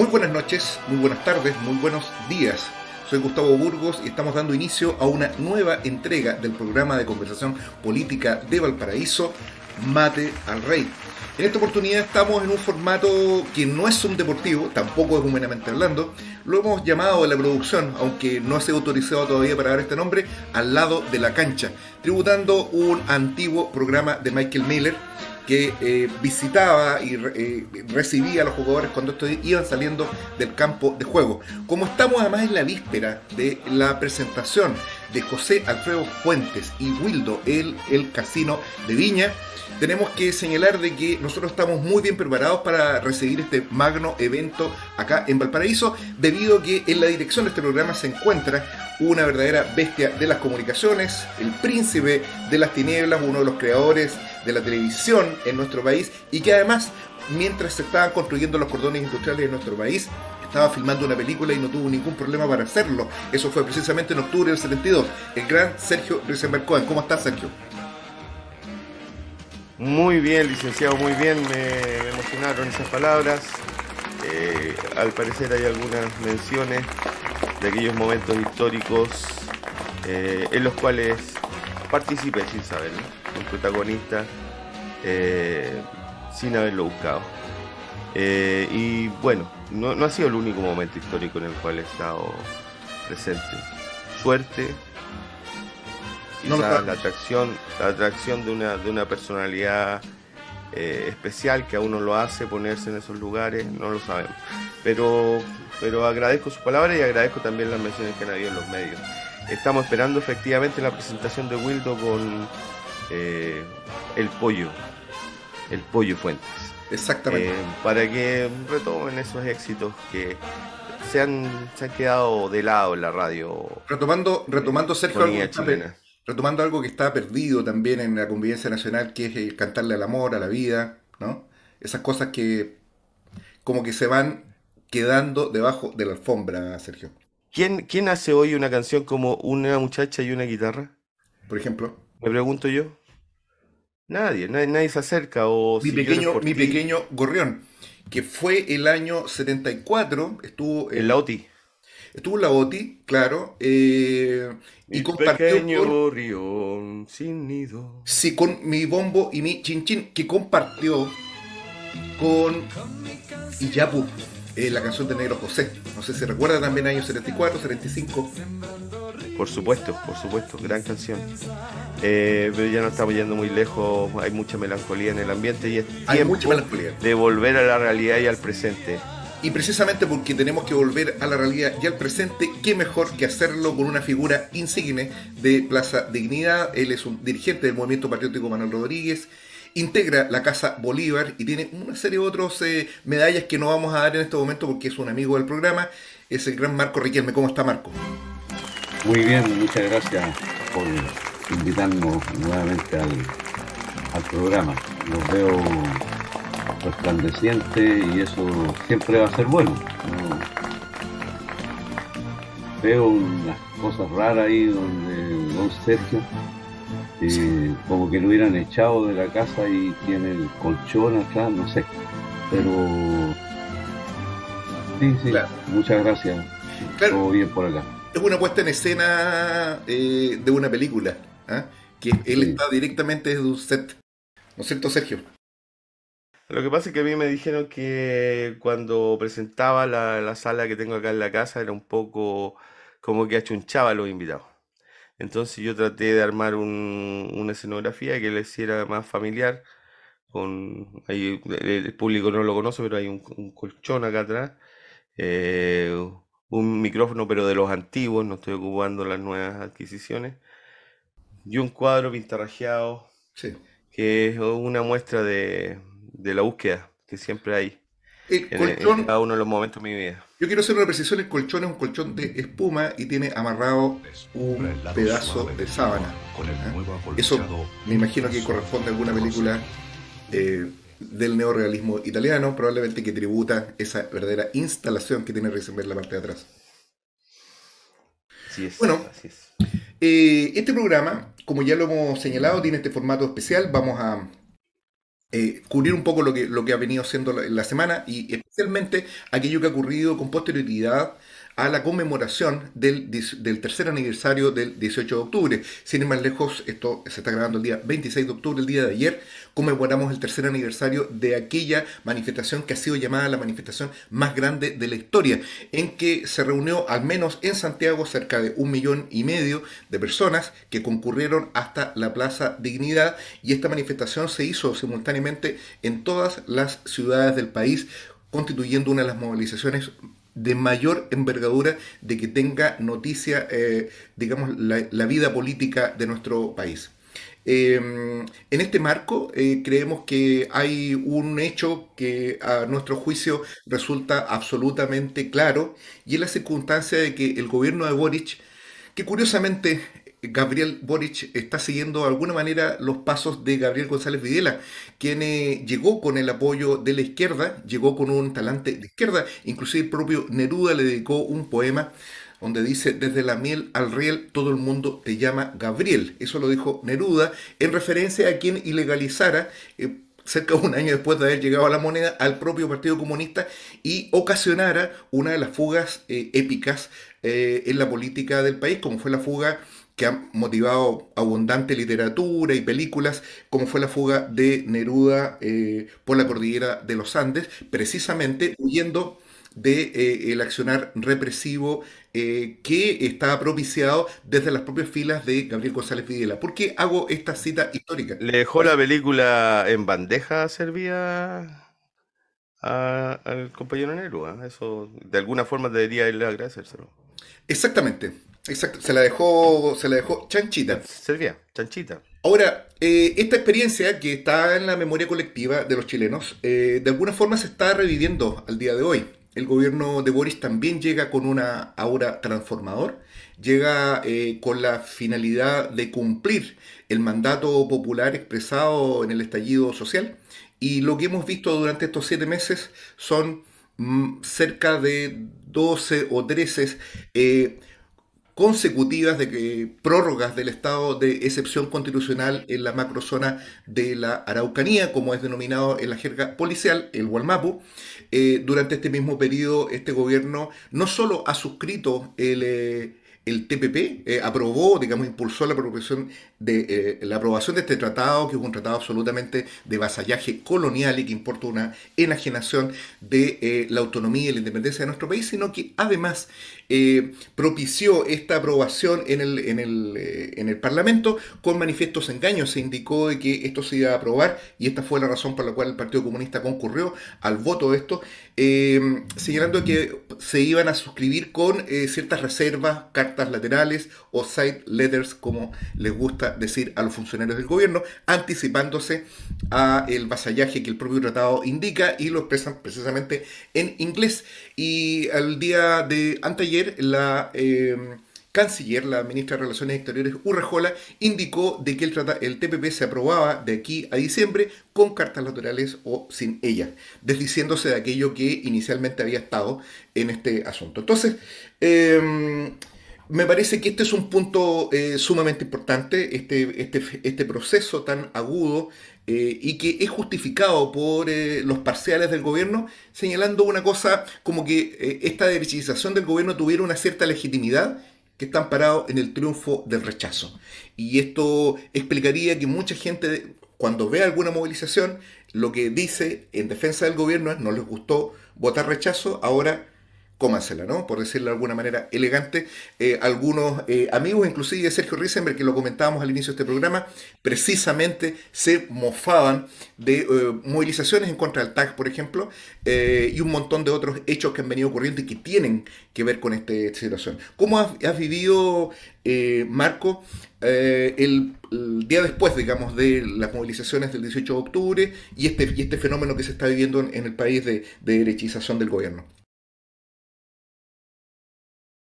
Muy buenas noches, muy buenas tardes, muy buenos días. Soy Gustavo Burgos y estamos dando inicio a una nueva entrega del programa de conversación política de Valparaíso, Mate al Rey. En esta oportunidad estamos en un formato que no es un deportivo, tampoco es humanamente hablando. Lo hemos llamado de la producción, aunque no se ha autorizado todavía para dar este nombre, al lado de la cancha, tributando un antiguo programa de Michael Miller que eh, visitaba y eh, recibía a los jugadores cuando estos iban saliendo del campo de juego. Como estamos además en la víspera de la presentación de José Alfredo Fuentes y Wildo, el, el casino de Viña, tenemos que señalar de que nosotros estamos muy bien preparados para recibir este magno evento acá en Valparaíso, debido a que en la dirección de este programa se encuentra una verdadera bestia de las comunicaciones, el príncipe de las tinieblas, uno de los creadores de la televisión en nuestro país y que además, mientras se estaban construyendo los cordones industriales en nuestro país, estaba filmando una película y no tuvo ningún problema para hacerlo. Eso fue precisamente en octubre del 72. El gran Sergio Risenberg Cohen. ¿Cómo estás, Sergio? Muy bien, licenciado, muy bien. Me, emocionaron esas palabras. Eh, al parecer hay algunas menciones de aquellos momentos históricos eh, en los cuales participé sin saberlo un protagonista eh, sin haberlo buscado. Eh, y bueno, no, ha sido el único momento histórico en el cual he estado presente. Suerte, no la atracción, la atracción de una, de una personalidad eh, especial que a uno lo hace ponerse en esos lugares, no lo sabemos. Pero, pero agradezco sus palabras y agradezco también las menciones que han habido en los medios. Estamos esperando efectivamente la presentación de Wildo con eh, el pollo, el pollo Fuentes. Exactamente. Eh, para que retomen esos éxitos que se han, se han quedado de lado en la radio. Retomando, retomando eh, Sergio, algo retomando algo que está perdido también en la convivencia nacional, que es el cantarle al amor, a la vida, ¿no? Esas cosas que como que se van quedando debajo de la alfombra, Sergio. ¿Quién, ¿Quién hace hoy una canción como una muchacha y una guitarra? Por ejemplo. Me pregunto yo. Nadie, nadie, se acerca. O mi, pequeño, mi pequeño gorrión, que fue el año 74, estuvo... En la OTI. Estuvo en la OTI, claro, eh, y compartió... Pequeño con, gorrión sin nido. Sí, con mi bombo y mi chinchín, que compartió con... Y eh, la canción de Negro José. No sé si recuerda también año 74, 75. Por supuesto, por supuesto, gran canción. Eh, pero ya no estamos yendo muy lejos, hay mucha melancolía en el ambiente y es tiempo de volver a la realidad y al presente. Y precisamente porque tenemos que volver a la realidad y al presente, qué mejor que hacerlo con una figura insigne de Plaza Dignidad. Él es un dirigente del movimiento patriótico Manuel Rodríguez, integra la Casa Bolívar y tiene una serie de otras eh, medallas que no vamos a dar en este momento porque es un amigo del programa. Es el gran Marco Riquelme. ¿Cómo está Marco? Muy bien, muchas gracias por invitarnos nuevamente al, programa. Los veo resplandecientes y eso siempre va a ser bueno. Veo unas cosas raras ahí donde don Sergio como que lo hubieran echado de la casa y tiene el colchón acá, no sé. Pero sí, sí, muchas gracias. Todo bien por acá es una puesta en escena eh, de una película, ¿ah? que él está directamente desde un set. ¿No es cierto, Sergio? Lo que pasa es que a mí me dijeron que cuando presentaba la, sala que tengo acá en la casa era un poco como que achunchaba a los invitados. Entonces yo traté de armar una escenografía que le hiciera más familiar. Con, ahí, el, público no lo conoce, pero hay un, colchón acá atrás. Eh, un micrófono, pero de los antiguos, no estoy ocupando las nuevas adquisiciones, y un cuadro pintarrajeado, que es una muestra de, la búsqueda que siempre hay el colchón, cada uno de los momentos de mi vida. Yo quiero hacer una precisión, el colchón es un colchón de espuma y tiene amarrado un pedazo de sábana. ¿eh? Eso me imagino que corresponde a alguna película... Eh, del neorealismo italiano, probablemente que tributa esa verdadera instalación que tiene que en la parte de atrás. bueno, eh, este programa, como ya lo hemos señalado, tiene este formato especial. Vamos a eh, cubrir un poco lo que, lo que ha venido siendo la semana y especialmente aquello que ha ocurrido con posterioridad a la conmemoración del, del, tercer aniversario del 18 de octubre. Sin ir más lejos, esto se está grabando el día 26 de octubre, el día de ayer, conmemoramos el tercer aniversario de aquella manifestación que ha sido llamada la manifestación más grande de la historia, en que se reunió al menos en Santiago cerca de un millón y medio de personas que concurrieron hasta la Plaza Dignidad y esta manifestación se hizo simultáneamente en todas las ciudades del país constituyendo una de las movilizaciones de mayor envergadura de que tenga noticia, eh, digamos, la, vida política de nuestro país. Em, en este marco eh, creemos que hay un hecho que a nuestro juicio resulta absolutamente claro y es la circunstancia de que el gobierno de Boric, que curiosamente Gabriel Boric está siguiendo de alguna manera los pasos de Gabriel González Videla, quien eh, llegó con el apoyo de la izquierda, llegó con un talante de izquierda, inclusive el propio Neruda le dedicó un poema donde dice, desde la miel al riel todo el mundo te llama Gabriel. Eso lo dijo Neruda en referencia a quien ilegalizara. Eh, cerca de un año después de haber llegado a la moneda, al propio Partido Comunista y ocasionara una de las fugas eh, épicas en la política del país, como fue la fuga que han motivado abundante literatura y películas, como fue la fuga de Neruda eh, por la cordillera de los Andes, precisamente huyendo del eh, accionar represivo eh, que estaba propiciado desde las propias filas de Gabriel González Videla. ¿Por qué hago esta cita histórica? ¿Le dejó la película en bandeja servía al compañero Neruda? Eso de alguna forma debería él agradecérselo. Exactamente, Exacto, se la dejó, se la dejó chanchita. Servía, chanchita. Ahora, eh, esta experiencia que está en la memoria colectiva de los chilenos, eh, de alguna forma se está reviviendo al día de hoy. El gobierno de Boris también llega con una aura transformador, llega eh, con la finalidad de cumplir el mandato popular expresado en el estallido social y lo que hemos visto durante estos siete meses son mm, cerca de 12 o 13 consecutivas de que, prórrogas del estado de excepción constitucional en la macrozona de la Araucanía, como es denominado en la jerga policial, el Gualmapu. Eh, durante este mismo periodo, este gobierno no solo ha suscrito el... Eh, TPP eh, aprobó, digamos, impulsó la aprobación de eh, la aprobación de este tratado, que es un tratado absolutamente de vasallaje colonial y que importa una enajenación de eh, la autonomía y la independencia de nuestro país, sino que además eh, propició esta aprobación en el, Parlamento con manifiestos engaños. Se indicó de que esto se iba a aprobar y esta fue la razón por la cual el Partido Comunista concurrió al voto de esto, señalando que se iban a suscribir con ciertas reservas, cartas laterales o side letters, como les gusta decir a los funcionarios del gobierno, anticipándose a el vasallaje que el propio tratado indica y lo expresan precisamente en inglés. Y al día de anteayer, la... Em, canciller, la ministra de Relaciones Exteriores Urrejola, indicó de que el, el TPP se aprobaba de aquí a diciembre con cartas laterales o sin ellas, desdiciéndose de aquello que inicialmente había estado en este asunto. Entonces, eh, me parece que este es un punto eh, sumamente importante, este, este, este, proceso tan agudo eh, y que es justificado por eh, los parciales del gobierno, señalando una cosa como que esta derechización del gobierno tuviera una cierta legitimidad que está amparado en el triunfo del rechazo. Y esto explicaría que mucha gente, cuando ve alguna movilización, lo que dice en defensa del gobierno es no les gustó votar rechazo, ahora cómansela, ¿no? Por decirlo de alguna manera elegante. Eh, algunos eh, amigos, inclusive Sergio Risenberg, que lo comentábamos al inicio de este programa, precisamente se mofaban de eh, movilizaciones en contra del TAC, por ejemplo, y un montón de otros hechos que han venido ocurriendo y que tienen que ver con este, esta situación. ¿Cómo has, vivido, Marco, el, día después, digamos, de las movilizaciones del 18 de octubre este, y este, fenómeno que se está viviendo en, el país de derechización del gobierno?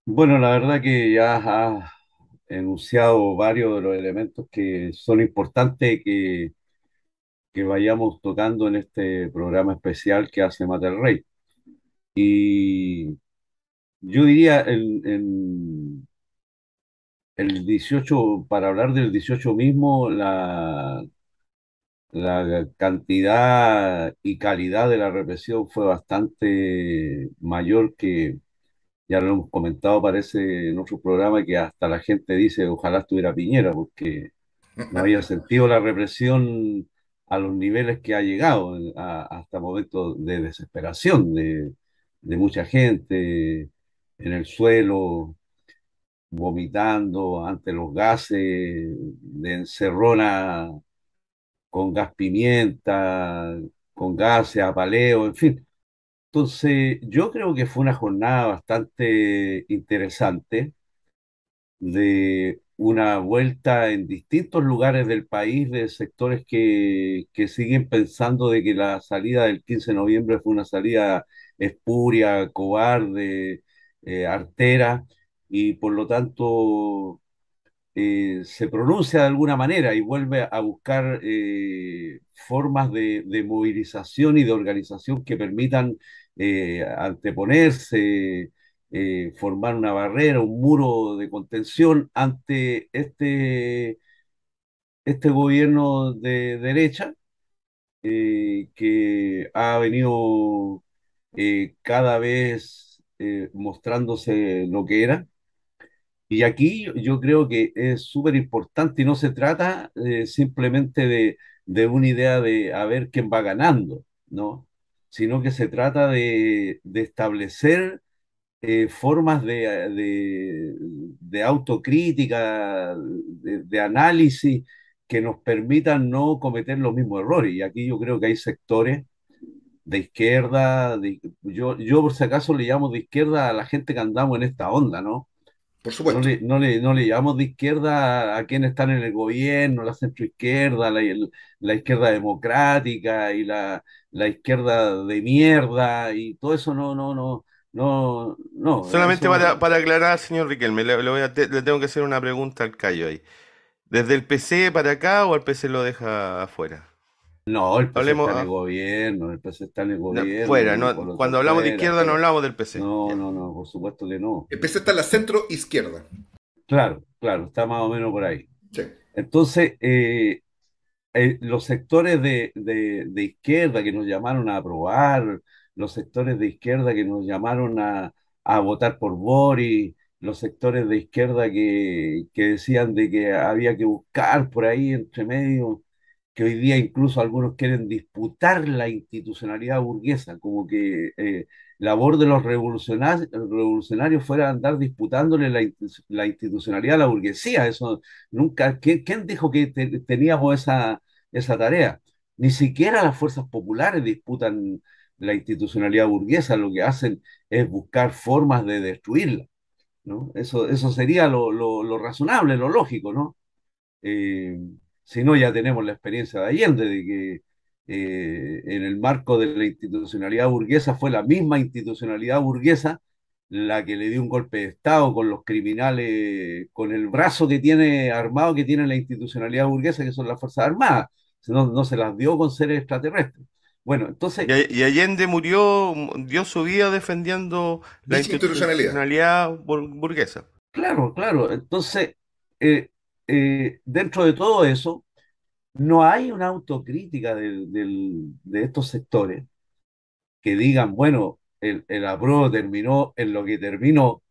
Bueno, la verdad que ya has enunciado varios de los elementos que son importantes que, que vayamos tocando en este programa especial que hace Mata Rey. Y yo diría el 18, para hablar del 18 mismo, la, la cantidad y calidad de la represión fue bastante mayor que ya lo hemos comentado, parece en otro programa que hasta la gente dice, ojalá estuviera Piñera, porque no había sentido la represión a los niveles que ha llegado eh, hasta momentos de desesperación de, de, mucha gente en el suelo, vomitando ante los gases de encerrona con gas pimienta, con gases, apaleo, en fin. Entonces, yo creo que fue una jornada bastante interesante de una vuelta en distintos lugares del país de sectores que, siguen pensando de que la salida del 15 de noviembre fue una salida espuria, cobarde, eh, artera, y por lo tanto eh, se pronuncia de alguna manera y vuelve a buscar eh, formas de, movilización y de organización que permitan eh, anteponerse, formar una barrera, un muro de contención ante este, este gobierno de derecha que ha venido cada vez mostrándose lo que era y aquí yo creo que es súper importante y no se trata eh, simplemente de, una idea de a ver quién va ganando, ¿no? Sino que se trata de, establecer eh, formas de, autocrítica, de, análisis que nos permitan no cometer los mismos errores. Y aquí yo creo que hay sectores de izquierda, yo, yo por si acaso le llamo de izquierda a la gente que andamos en esta onda, ¿no? No le, no le, llamamos de izquierda a, quienes están en el gobierno, la centroizquierda, la, la izquierda democrática y la, la, izquierda de mierda y todo eso no, no, no, no, no. Solamente para, aclarar, señor Riquelme, le, voy a, le, tengo que hacer una pregunta al callo ahí. ¿Desde el PC para acá o al PC lo deja afuera? No, el PC está ah. en el gobierno, el PC está en el gobierno. fuera, cuando hablamos de izquierda no hablamos del PC. No, no, no, por supuesto que no. El PC está en la centro izquierda. Claro, claro, está más o menos por ahí. Entonces, eh, eh, los sectores de, izquierda que nos llamaron a aprobar, los sectores de izquierda que nos llamaron a, votar por Boris, los sectores de izquierda que, que decían de que había que buscar por ahí entre medio que hoy día incluso algunos quieren disputar la institucionalidad burguesa, como que la eh, labor de los revolucionarios, revolucionarios fuera andar disputándole la, institucionalidad a la burguesía. Eso nunca, ¿quién, dijo que teníamos esa, esa tarea? Ni siquiera las fuerzas populares disputan la institucionalidad burguesa, lo que hacen es buscar formas de destruirla. ¿no? Eso, eso sería lo, razonable, lo lógico, ¿no? Eh, si no, ya tenemos la experiencia de Allende, de que eh, en el marco de la institucionalidad burguesa fue la misma institucionalidad burguesa la que le dio un golpe de Estado con los criminales, con el brazo que tiene armado, que tiene la institucionalidad burguesa, que son las Fuerzas Armadas. No, no se las dio con seres extraterrestres. Bueno, entonces... Y, Allende murió, dio su vida defendiendo la institucionalidad, burguesa. Claro, claro. Entonces, eh, eh, dentro de todo eso, no hay una autocrítica de, estos sectores que digan, bueno, el, el apruebo terminó en lo que terminó,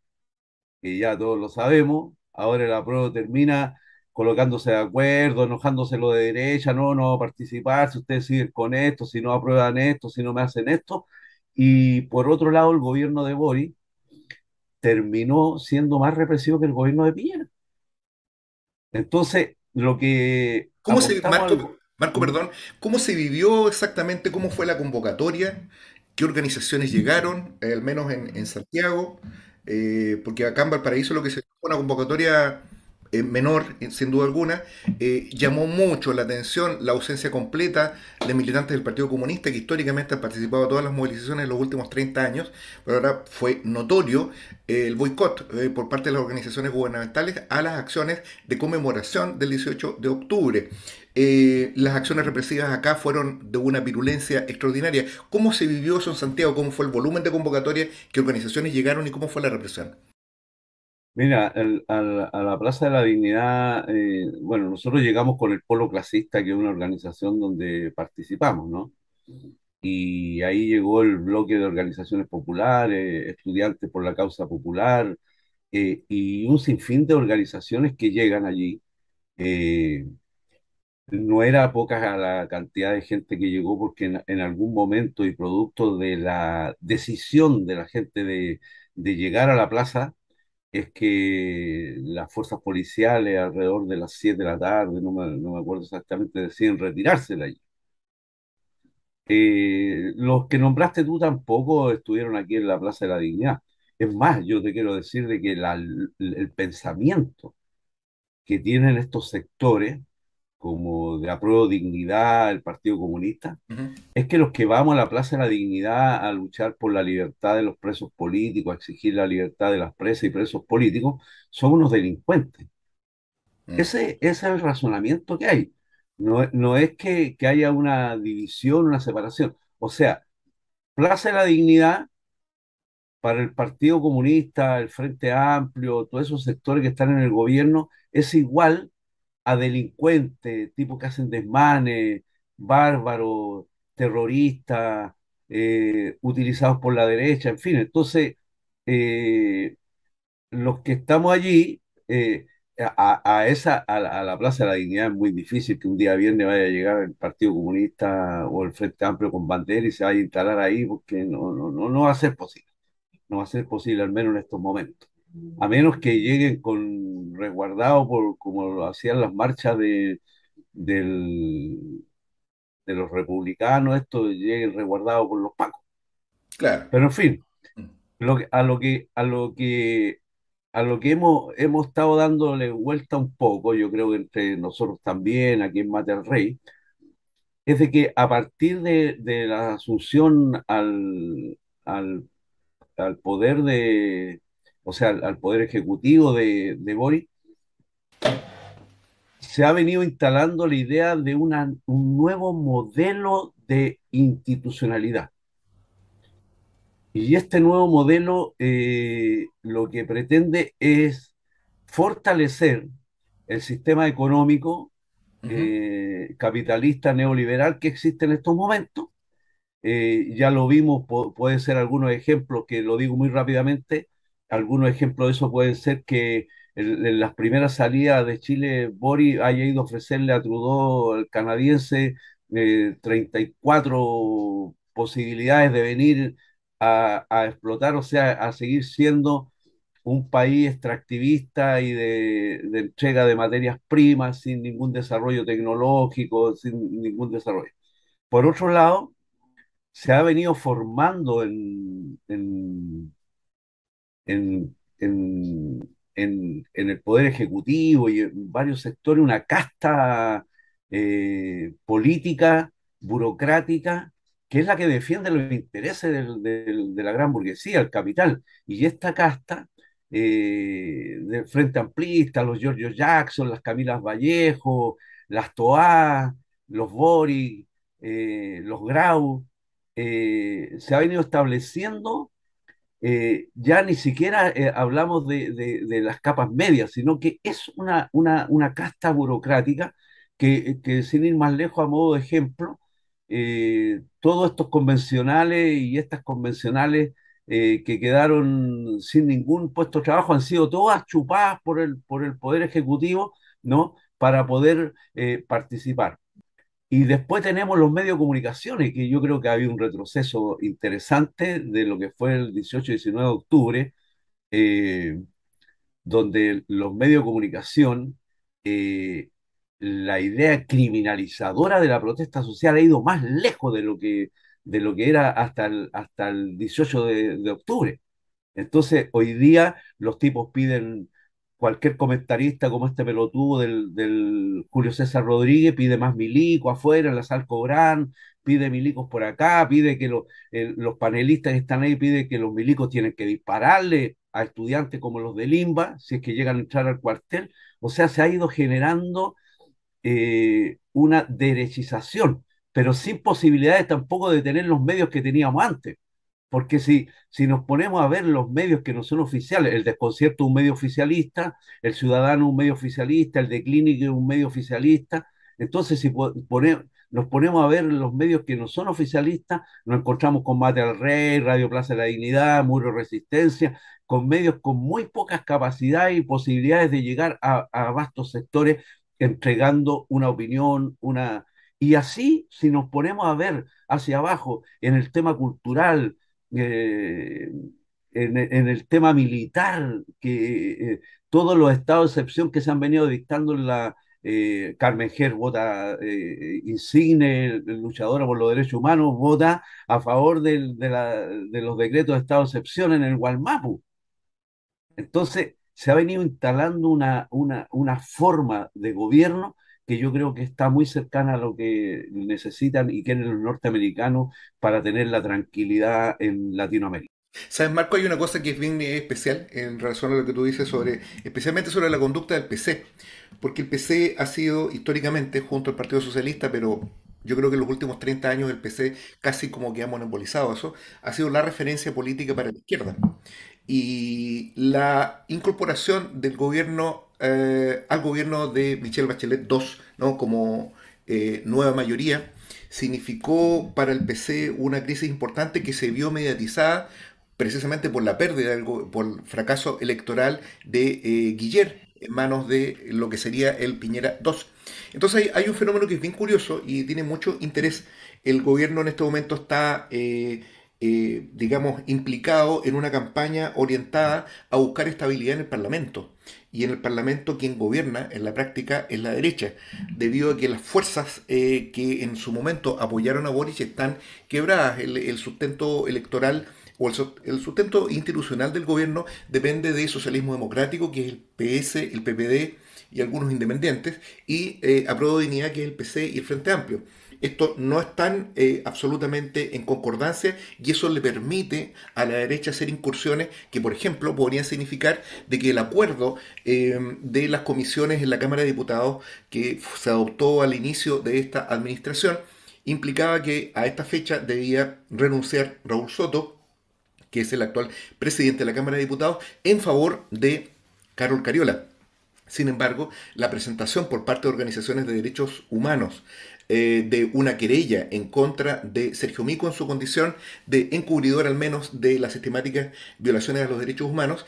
que ya todos lo sabemos, ahora el apruebo termina colocándose de acuerdo, enojándose lo de derecha, no, no va a participar, si ustedes siguen con esto, si no aprueban esto, si no me hacen esto. Y por otro lado, el gobierno de Boris terminó siendo más represivo que el gobierno de Piñera. Entonces, lo que... se, Marco, perdón, ¿cómo se vivió exactamente? ¿Cómo fue la convocatoria? ¿Qué organizaciones llegaron? Eh, al menos en, Santiago. Eh, porque acá en Valparaíso lo que se fue una convocatoria eh, menor, eh, sin duda alguna, eh, llamó mucho la atención la ausencia completa de militantes del Partido Comunista, que históricamente han participado en todas las movilizaciones en los últimos 30 años, pero ahora fue notorio el boicot por parte de las organizaciones gubernamentales a las acciones de conmemoración del 18 de octubre. las acciones represivas acá fueron de una virulencia extraordinaria. ¿Cómo se vivió eso en Santiago? ¿Cómo fue el volumen de convocatorias? que organizaciones llegaron y cómo fue la represión? Mira, a la Plaza de la Dignidad, eh, bueno, nosotros llegamos con el Polo Clasista, que es una organización donde participamos, ¿no? Y ahí llegó el bloque de organizaciones populares, estudiantes por la causa popular, eh, y un sinfín de organizaciones que llegan allí. Eh, no era poca la cantidad de gente que llegó porque en, algún momento y producto de la decisión de la gente de llegar a la plaza, es que las fuerzas policiales alrededor de las 7 de la tarde, no me, no me acuerdo exactamente, deciden retirarse de allí. Eh, los que nombraste tú tampoco estuvieron aquí en la Plaza de la Dignidad. Es más, yo te quiero decir de que el pensamiento que tienen estos sectores como de apruebo dignidad el Partido Comunista, es que los que vamos a la Plaza de la Dignidad a luchar por la libertad de los presos políticos, a exigir la libertad de las presas y presos políticos, son unos delincuentes. Mm. ese, es el razonamiento que hay. No, es que, que haya una división, una separación. O sea, Plaza de la Dignidad para el Partido Comunista, el Frente Amplio, todos esos sectores que están en el gobierno, es igual a delincuentes, tipo que hacen desmanes, bárbaros, terroristas, eh, utilizados por la derecha, en fin. Entonces, eh, los que estamos allí, eh, a, esa, a la, Plaza de la Dignidad es muy difícil que un día viernes vaya a llegar el Partido Comunista o el Frente Amplio con bandera y se vaya a instalar ahí, porque no, no, no, no va a ser posible. No va a ser posible, al menos en estos momentos a menos que lleguen con resguardados como lo hacían las marchas de, de los republicanos, esto lleguen resguardados por los pacos. Claro. Pero en fin, mm. lo a lo que a lo que a lo que hemos, hemos estado dándole vuelta un poco, yo creo que entre nosotros también, aquí en Mate al Rey, es de que a partir de, la asunción al poder de, o sea, al, poder ejecutivo de, de, Boris, se ha venido instalando la idea de un nuevo modelo de institucionalidad. Y este nuevo modelo eh, lo que pretende es fortalecer el sistema económico eh, capitalista neoliberal que existe en estos momentos. Eh, ya lo vimos, puede ser algunos ejemplos que lo digo muy rápidamente, algunos ejemplos de eso pueden ser que en, las primeras salidas de Chile, Bori haya ido a ofrecerle a Trudeau, el canadiense, 34 eh, posibilidades de venir a, explotar, o sea, a seguir siendo un país extractivista y de, entrega de materias primas sin ningún desarrollo tecnológico, sin ningún desarrollo. Por otro lado, se ha venido formando en en, el Poder Ejecutivo y en varios sectores una casta eh, política, burocrática, que es la que defiende los intereses de la gran burguesía, el capital. Y esta casta eh, del Frente Amplista, los Giorgio Jackson, las Camilas Vallejo, las Toá, los Bori, eh, los Grau, se ha venido estableciendo eh, ya ni siquiera eh, hablamos de, las capas medias, sino que es una, casta burocrática eh, que, sin ir más lejos, a modo de ejemplo, todos estos convencionales y estas convencionales que quedaron sin ningún puesto de trabajo han sido todas chupadas por el, por el Poder Ejecutivo, ¿no? Para poder participar. Y después tenemos los medios de comunicación, que yo creo que ha habido un retroceso interesante de lo que fue el 18 y 19 de octubre, eh, donde los medios de comunicación, eh, la idea criminalizadora de la protesta social ha ido más lejos de lo que, de lo que era hasta el, hasta el 18 de octubre. Entonces, hoy día los tipos piden cualquier comentarista como este pelotudo del, del, Julio César Rodríguez pide más milico afuera, en la Gran, pide milicos por acá, pide que los panelistas que están ahí, pide que los milicos tienen que dispararle a estudiantes como los de Limba, si es que llegan a entrar al cuartel. O sea, se ha ido generando eh, una derechización, pero sin posibilidades tampoco de tener los medios que teníamos antes. Porque si, si nos ponemos a ver los medios que no son oficiales, el desconcierto es un medio oficialista, el ciudadano un medio oficialista, el de clínica un medio oficialista, entonces si nos ponemos a ver los medios que no son oficialistas, nos encontramos con Mate al Rey, Radio Plaza de la Dignidad, Muro Resistencia, con medios con muy pocas capacidades y posibilidades de llegar a, a vastos sectores entregando una opinión, una... Y así, si nos ponemos a ver hacia abajo en el tema cultural, eh, en, el tema militar, que eh, todos los estados de excepción que se han venido dictando en la, eh, Carmen Ger vota insigne, luchadora por los derechos humanos, vota a favor de, los decretos de estado de excepción en el Gualmapu. Entonces, se ha venido instalando una, una, una forma de gobierno que yo creo que está muy cercana a lo que necesitan y quieren los norteamericanos para tener la tranquilidad en Latinoamérica. Sabes, Marco, hay una cosa que es bien especial en relación a lo que tú dices sobre, especialmente sobre la conducta del PC, porque el PC ha sido históricamente junto al Partido Socialista, pero yo creo que en los últimos 30 años el PC casi como que ha monopolizado eso, ha sido la referencia política para la izquierda y la incorporación del gobierno eh, al gobierno de Michelle Bachelet II ¿no? como eh, nueva mayoría significó para el PC una crisis importante que se vio mediatizada precisamente por la pérdida, por el fracaso electoral de eh, Guillermo en manos de lo que sería el Piñera II. Entonces hay, un fenómeno que es bien curioso y tiene mucho interés. El gobierno en este momento está eh, eh, digamos, implicado en una campaña orientada a buscar estabilidad en el Parlamento. Y en el Parlamento quien gobierna en la práctica es la derecha, debido a que las fuerzas eh, que en su momento apoyaron a Boric están quebradas. El, el sustento electoral o el, sustento institucional del gobierno depende de socialismo democrático, que es el PS, el PPD y algunos independientes, y eh, a de Dignidad, que es el PC y el Frente Amplio. Esto no están eh, absolutamente en concordancia y eso le permite a la derecha hacer incursiones que, por ejemplo, podrían significar de que el acuerdo eh, de las comisiones en la Cámara de Diputados que se adoptó al inicio de esta administración implicaba que a esta fecha debía renunciar Raúl Soto, que es el actual presidente de la Cámara de Diputados, en favor de Carol Cariola. Sin embargo, la presentación por parte de organizaciones de derechos humanos eh, de una querella en contra de Sergio Mico en su condición de encubridor al menos de las sistemáticas violaciones a los derechos humanos,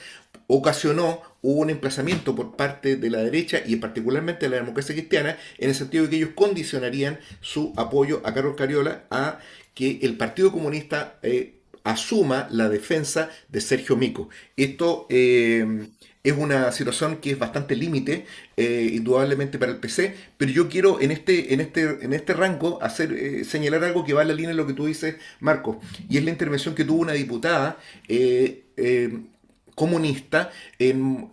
ocasionó un emplazamiento por parte de la derecha y particularmente de la democracia cristiana en el sentido de que ellos condicionarían su apoyo a Carlos Cariola a que el Partido Comunista eh, asuma la defensa de Sergio Mico. Esto... Eh, es una situación que es bastante límite, eh, indudablemente para el PC, pero yo quiero en este, en este, en este rango hacer, eh, señalar algo que va en la línea de lo que tú dices, Marco, y es la intervención que tuvo una diputada eh, comunista en,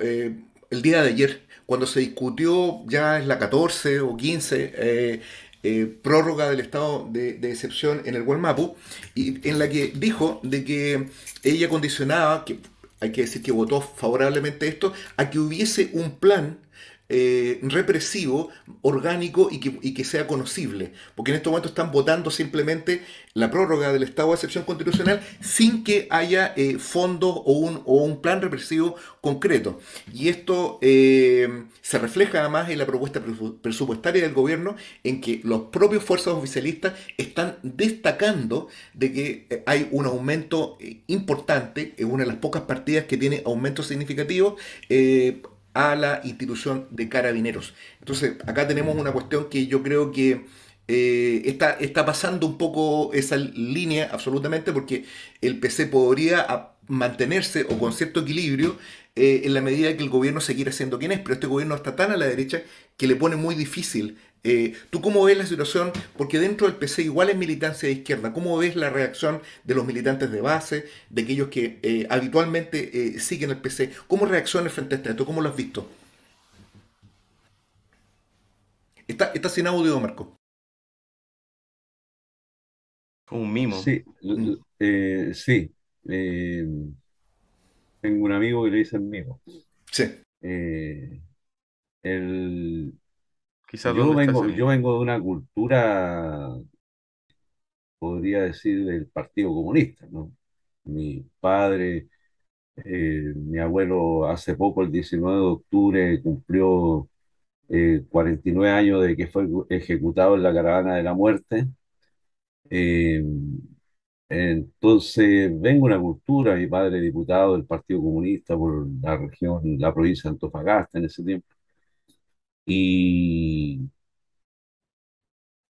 el día de ayer, cuando se discutió, ya es la 14 o 15, prórroga del estado de, excepción en el Gualmapu, y en la que dijo de que ella condicionaba, que hay que decir que votó favorablemente esto, a que hubiese un plan eh, represivo, orgánico y que, sea conocible. Porque en este momento están votando simplemente la prórroga del estado de excepción constitucional sin que haya eh, fondos o un, plan represivo concreto. Y esto eh, se refleja además en la propuesta presupuestaria del gobierno en que los propios fuerzas oficialistas están destacando de que hay un aumento importante, es una de las pocas partidas que tiene aumentos significativos a la institución de carabineros. Entonces, acá tenemos una cuestión que yo creo que eh, está, está pasando un poco esa línea absolutamente porque el PC podría mantenerse o con cierto equilibrio eh, en la medida que el gobierno se haciendo siendo quien es, pero este gobierno está tan a la derecha que le pone muy difícil eh, ¿Tú cómo ves la situación? Porque dentro del PC igual es militancia de izquierda. ¿Cómo ves la reacción de los militantes de base, de aquellos que eh, habitualmente eh, siguen el PC? ¿Cómo reaccionan frente a esto? ¿Cómo lo has visto? Está, sin audio, Marco. un mimo. Sí, sí. tengo un amigo que le dicen mimo. Sí. el, yo, vengo, de una cultura, podría decir, del Partido Comunista, Mi padre, eh, mi abuelo hace poco, el 19 de octubre, cumplió 49 eh, años de que fue ejecutado en la caravana de la muerte. Em, entonces, vengo una cultura, mi padre diputado del Partido Comunista por la región, la provincia de Antofagasta en ese tiempo. Y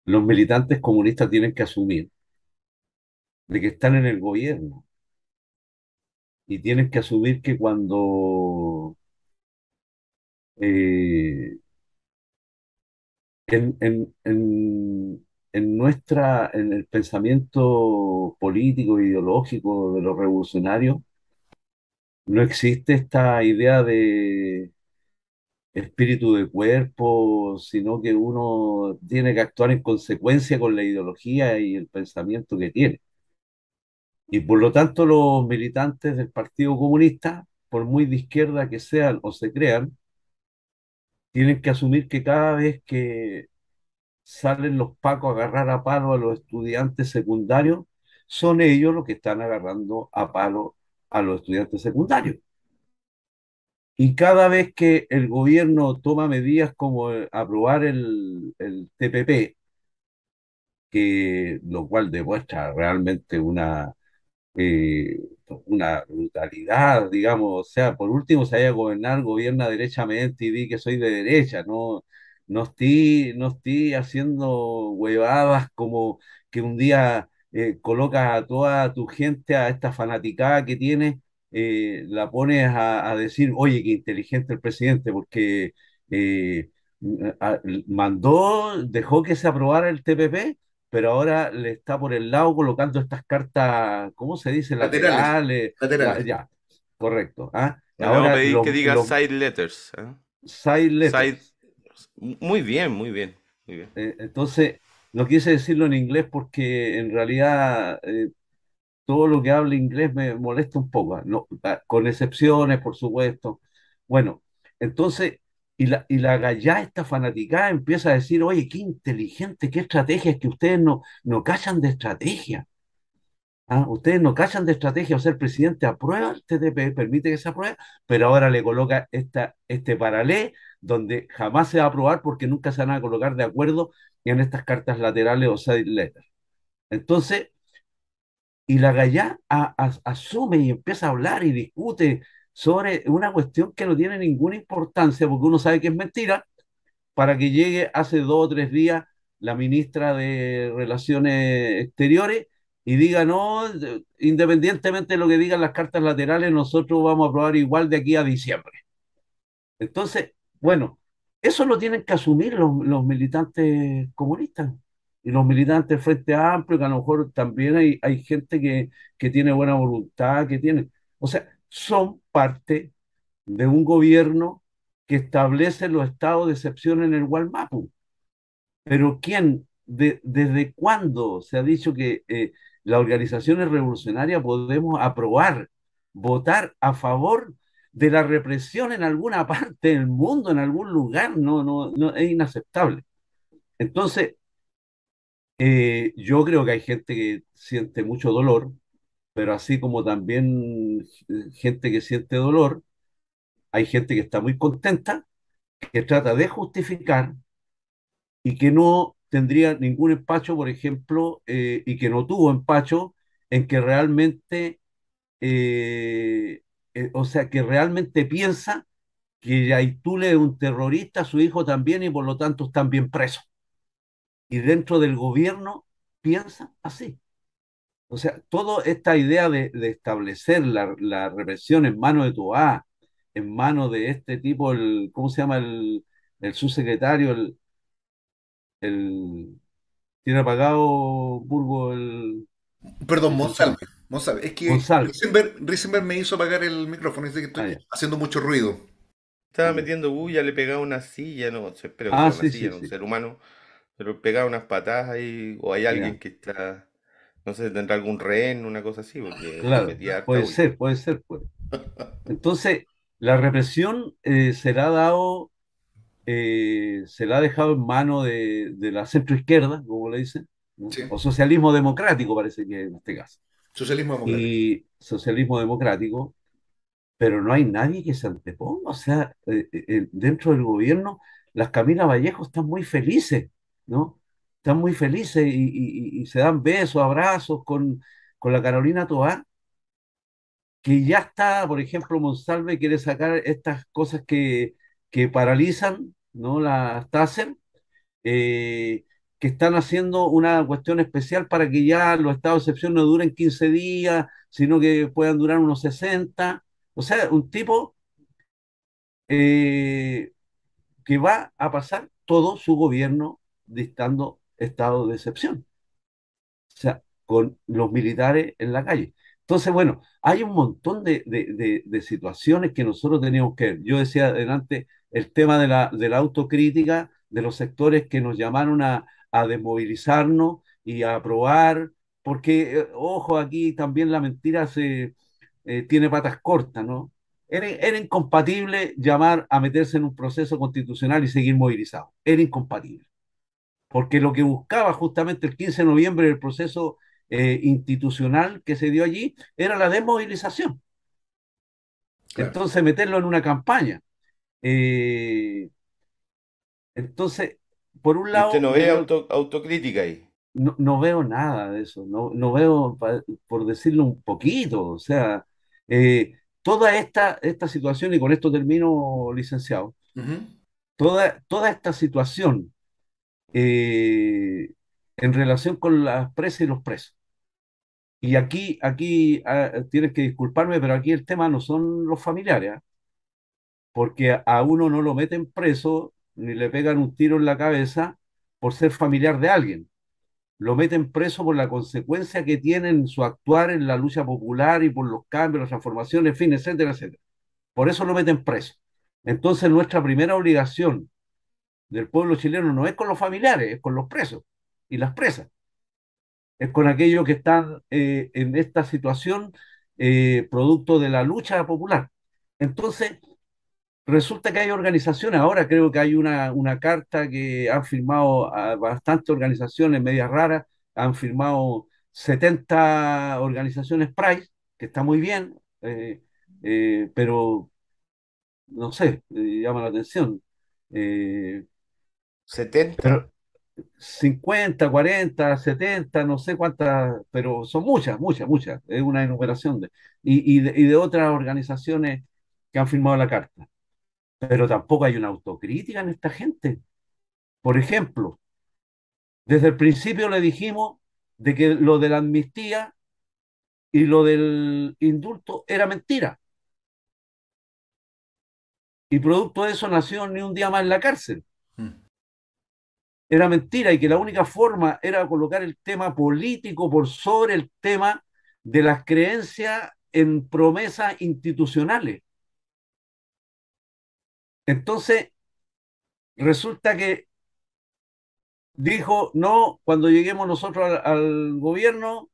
los militantes comunistas tienen que asumir de que están en el gobierno y tienen que asumir que cuando eh, en, en, nuestra en el pensamiento político ideológico de los revolucionarios no existe esta idea de espíritu de cuerpo, sino que uno tiene que actuar en consecuencia con la ideología y el pensamiento que tiene. Y por lo tanto los militantes del Partido Comunista, por muy de izquierda que sean o se crean, tienen que asumir que cada vez que salen los pacos a agarrar a palo a los estudiantes secundarios, son ellos los que están agarrando a palo a los estudiantes secundarios. Y cada vez que el gobierno toma medidas como eh, aprobar el, TPP, que, lo cual demuestra realmente una, eh, una brutalidad, digamos, o sea, por último se a gobernar, gobierna derechamente y di que soy de derecha, no, no estoy, no estoy haciendo huevadas como que un día eh, colocas a toda tu gente, a esta fanaticada que tienes, eh, la pones a, decir, oye, qué inteligente el presidente, porque eh, mandó, dejó que se aprobara el TPP, pero ahora le está por el lado colocando estas cartas, ¿cómo se dice? Laterales. Laterales. Ya, correcto. ¿ah? Ahora pedir que diga ¿eh? side letters. Side letters. Muy bien, muy bien. entonces, no quise decirlo en inglés porque en realidad todo lo que habla inglés me molesta un poco, ah, con excepciones, por supuesto. Bueno, entonces, y la, y la gallá esta fanaticada empieza a decir, oye, qué inteligente, qué estrategia, es que ustedes no, no callan de estrategia. ¿Ah? Ustedes no callan de estrategia, o sea, el presidente aprueba el TTP, permite que se apruebe, pero ahora le coloca esta, este paralé donde jamás se va a aprobar porque nunca se van a colocar de acuerdo en estas cartas laterales o side letters. Entonces, y la gallá asume y empieza a hablar y discute sobre una cuestión que no tiene ninguna importancia porque uno sabe que es mentira, para que llegue hace dos o tres días la ministra de Relaciones Exteriores y diga, no, independientemente de lo que digan las cartas laterales, nosotros vamos a aprobar igual de aquí a diciembre. Entonces, bueno, eso lo tienen que asumir los militantes comunistas y los militantes Frente Amplio, que a lo mejor también hay, hay gente que, que tiene buena voluntad, que tiene. O sea, son parte de un gobierno que establece los estados de excepción en el Gualmapu. Pero ¿quién? De, ¿Desde cuándo se ha dicho que eh, la las organizaciones revolucionarias podemos aprobar, votar a favor de la represión en alguna parte del mundo, en algún lugar? No, no, no es inaceptable. Entonces, eh, yo creo que hay gente que siente mucho dolor, pero así como también eh, gente que siente dolor, hay gente que está muy contenta, que trata de justificar y que no tendría ningún empacho, por ejemplo, eh, y que no tuvo empacho en que realmente, o sea, que realmente piensa que Yaitule es un terrorista, su hijo también, y por lo tanto están bien presos y dentro del gobierno piensa así. O sea, toda esta idea de, establecer la, represión en mano de a en mano de este tipo, el, ¿cómo se llama? El, el subsecretario, el, Tiene apagado Burgo el. Perdón, Monsalve. Monsalve. Es que Risenberg, me hizo apagar el micrófono, dice que estoy ah, haciendo mucho ruido. Estaba metiendo bulla, le pegaba una silla, no, pero ah, una silla, un ser humano. Pero pegar unas patadas ahí, o hay alguien que está, no sé, tendrá algún rehén, una cosa así, porque claro, puede ser, puede ser. Pues. Entonces, la represión eh, será dado, eh, la ha dejado en mano de, de la centroizquierda, como le dicen, o socialismo democrático parece que en este caso. Socialismo democrático. Y socialismo democrático, pero no hay nadie que se anteponga. O sea, eh, eh, dentro del gobierno, las Camila Vallejo están muy felices ¿no? Están muy felices y, se dan besos, abrazos con, la Carolina Toá que ya está, por ejemplo, Monsalve quiere sacar estas cosas que, paralizan, ¿no? Las TASER, eh, que están haciendo una cuestión especial para que ya los estados de excepción no duren 15 días, sino que puedan durar unos 60. O sea, un tipo eh, que va a pasar todo su gobierno dictando estado de excepción. O sea, con los militares en la calle. Entonces, bueno, hay un montón de, situaciones que nosotros teníamos que ver. Yo decía adelante el tema de la, autocrítica, de los sectores que nos llamaron a, desmovilizarnos y a aprobar, porque, eh, ojo, aquí también la mentira se, eh, tiene patas cortas, ¿no? Era, era, incompatible llamar a meterse en un proceso constitucional y seguir movilizado. Era incompatible porque lo que buscaba justamente el 15 de noviembre el proceso eh, institucional que se dio allí era la desmovilización. Entonces, meterlo en una campaña. Eh, entonces, por un lado... ¿Usted no ve autocrítica ahí? No, veo nada de eso, no, veo, por decirlo un poquito, o sea, eh, toda esta, esta situación, y con esto termino, licenciado, toda, toda esta situación eh, en relación con las presas y los presos. Y aquí, aquí ah, tienes que disculparme, pero aquí el tema no son los familiares, ¿ah? porque a, uno no lo meten preso ni le pegan un tiro en la cabeza por ser familiar de alguien. Lo meten preso por la consecuencia que tienen su actuar en la lucha popular y por los cambios, las transformaciones, en fin, etcétera, etcétera. Por eso lo meten preso. Entonces, nuestra primera obligación del pueblo chileno no es con los familiares, es con los presos y las presas. Es con aquellos que están eh, en esta situación eh, producto de la lucha popular. Entonces, resulta que hay organizaciones, ahora creo que hay una, carta que han firmado ah, bastantes organizaciones, medias raras, han firmado 70 organizaciones Price, que está muy bien, eh, pero no sé, llama la atención. 70. 50, 40, 70, no sé cuántas, pero son muchas, muchas, muchas. Es una enumeración de, y, de, y de otras organizaciones que han firmado la carta. Pero tampoco hay una autocrítica en esta gente. Por ejemplo, desde el principio le dijimos de que lo de la amnistía y lo del indulto era mentira. Y producto de eso nació ni un día más en la cárcel era mentira y que la única forma era colocar el tema político por sobre el tema de las creencias en promesas institucionales. Entonces, resulta que dijo, no, cuando lleguemos nosotros al, gobierno,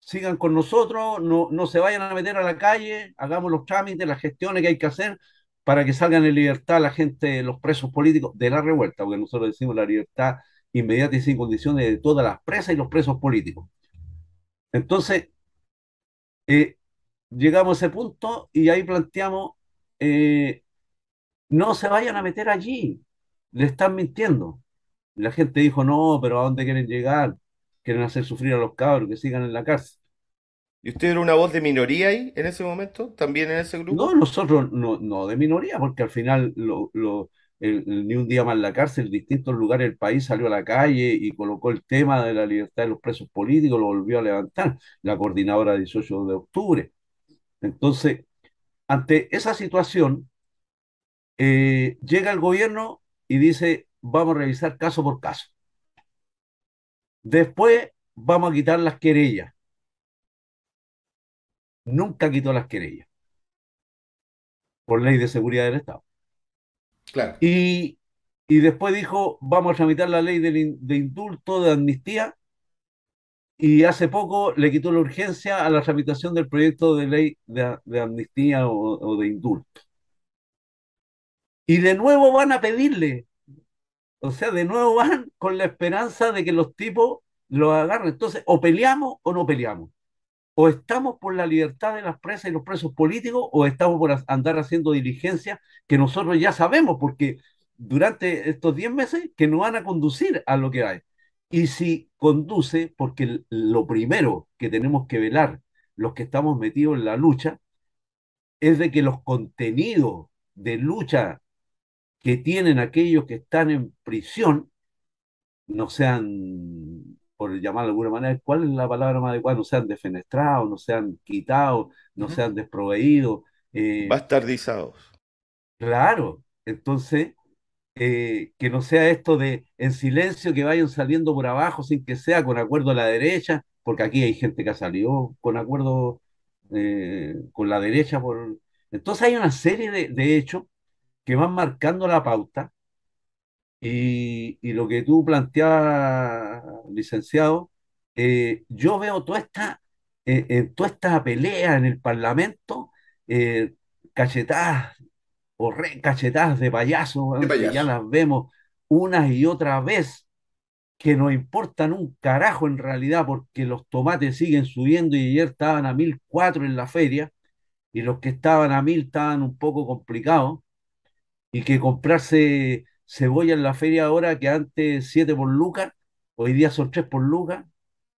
sigan con nosotros, no, no, se vayan a meter a la calle, hagamos los trámites, las gestiones que hay que hacer, para que salgan en libertad la gente, los presos políticos de la revuelta, porque nosotros decimos la libertad inmediata y sin condiciones de todas las presas y los presos políticos. Entonces, eh, llegamos a ese punto y ahí planteamos, eh, no se vayan a meter allí, le están mintiendo. La gente dijo, no, pero ¿a dónde quieren llegar? Quieren hacer sufrir a los cabros que sigan en la cárcel. ¿Y usted era una voz de minoría ahí en ese momento? ¿También en ese grupo? No, nosotros no, de minoría, porque al final lo, ni un día más en la cárcel, distintos lugares del país salió a la calle y colocó el tema de la libertad de los presos políticos, lo volvió a levantar la coordinadora 18 de octubre. Entonces, ante esa situación, eh, llega el gobierno y dice, vamos a revisar caso por caso. Después vamos a quitar las querellas nunca quitó las querellas por ley de seguridad del Estado. Y, después dijo, vamos a tramitar la ley de, indulto, de amnistía, y hace poco le quitó la urgencia a la tramitación del proyecto de ley de, amnistía o, o, de indulto. Y de nuevo van a pedirle, o sea, de nuevo van con la esperanza de que los tipos lo agarren. Entonces, o peleamos o no peleamos o estamos por la libertad de las presas y los presos políticos, o estamos por andar haciendo diligencia que nosotros ya sabemos, porque durante estos 10 meses que no van a conducir a lo que hay. Y si conduce, porque lo primero que tenemos que velar los que estamos metidos en la lucha, es de que los contenidos de lucha que tienen aquellos que están en prisión no sean por llamar de alguna manera, ¿cuál es la palabra más adecuada? No sean desfenestrados, no sean quitados, no sean desproveídos. Bastardizados. Eh, claro, entonces, eh, que no sea esto de en silencio que vayan saliendo por abajo sin que sea con acuerdo a la derecha, porque aquí hay gente que salió con acuerdo eh, con la derecha. Por... Entonces hay una serie de hechos que van marcando la pauta y, lo que tú planteabas, licenciado, eh, yo veo toda esta, en eh, eh, toda esta pelea en el Parlamento, cachetadas o recachetadas de payasos, payaso. ya las vemos unas y otra vez, que no importan un carajo en realidad, porque los tomates siguen subiendo y ayer estaban a 1004 en la feria, y los que estaban a 1000 estaban un poco complicados, y que comprarse cebolla en la feria ahora que antes siete por lucas, hoy día son tres por lucas,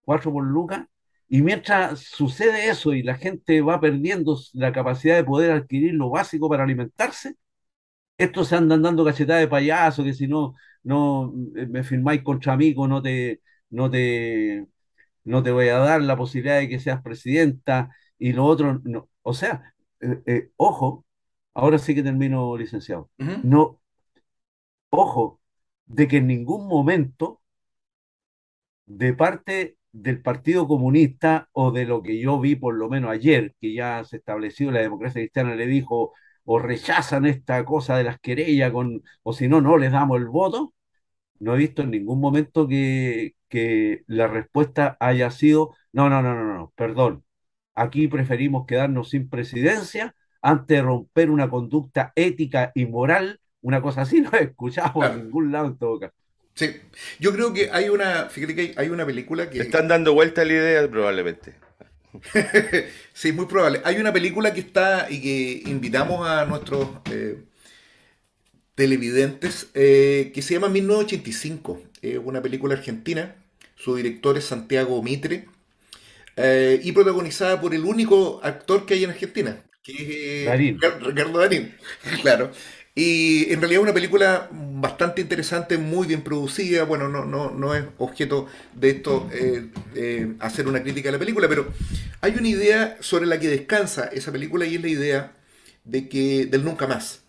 cuatro por lucas, y mientras sucede eso y la gente va perdiendo la capacidad de poder adquirir lo básico para alimentarse, estos se andan dando cachetadas de payaso, que si no, no eh, me firmáis contra amigo, no te, no te, no te voy a dar la posibilidad de que seas presidenta, y lo otro, no. o sea, eh, eh, ojo, ahora sí que termino licenciado, no, Ojo, de que en ningún momento de parte del Partido Comunista o de lo que yo vi por lo menos ayer, que ya se estableció la democracia cristiana, le dijo o rechazan esta cosa de las querellas con, o si no, no les damos el voto, no he visto en ningún momento que, que la respuesta haya sido, no, no, no, no, no, perdón, aquí preferimos quedarnos sin presidencia antes de romper una conducta ética y moral una cosa así no he escuchado en ningún lado en Sí, yo creo que hay una, fíjate que hay una película que... están dando vuelta la idea probablemente. sí, muy probable. Hay una película que está y que invitamos a nuestros eh, televidentes eh, que se llama 1985. Es una película argentina. Su director es Santiago Mitre. Eh, y protagonizada por el único actor que hay en Argentina, que es Ricardo Darín. claro. Y en realidad es una película bastante interesante, muy bien producida. Bueno, no, no, no es objeto de esto eh, eh, hacer una crítica a la película, pero hay una idea sobre la que descansa esa película y es la idea de que, del nunca más.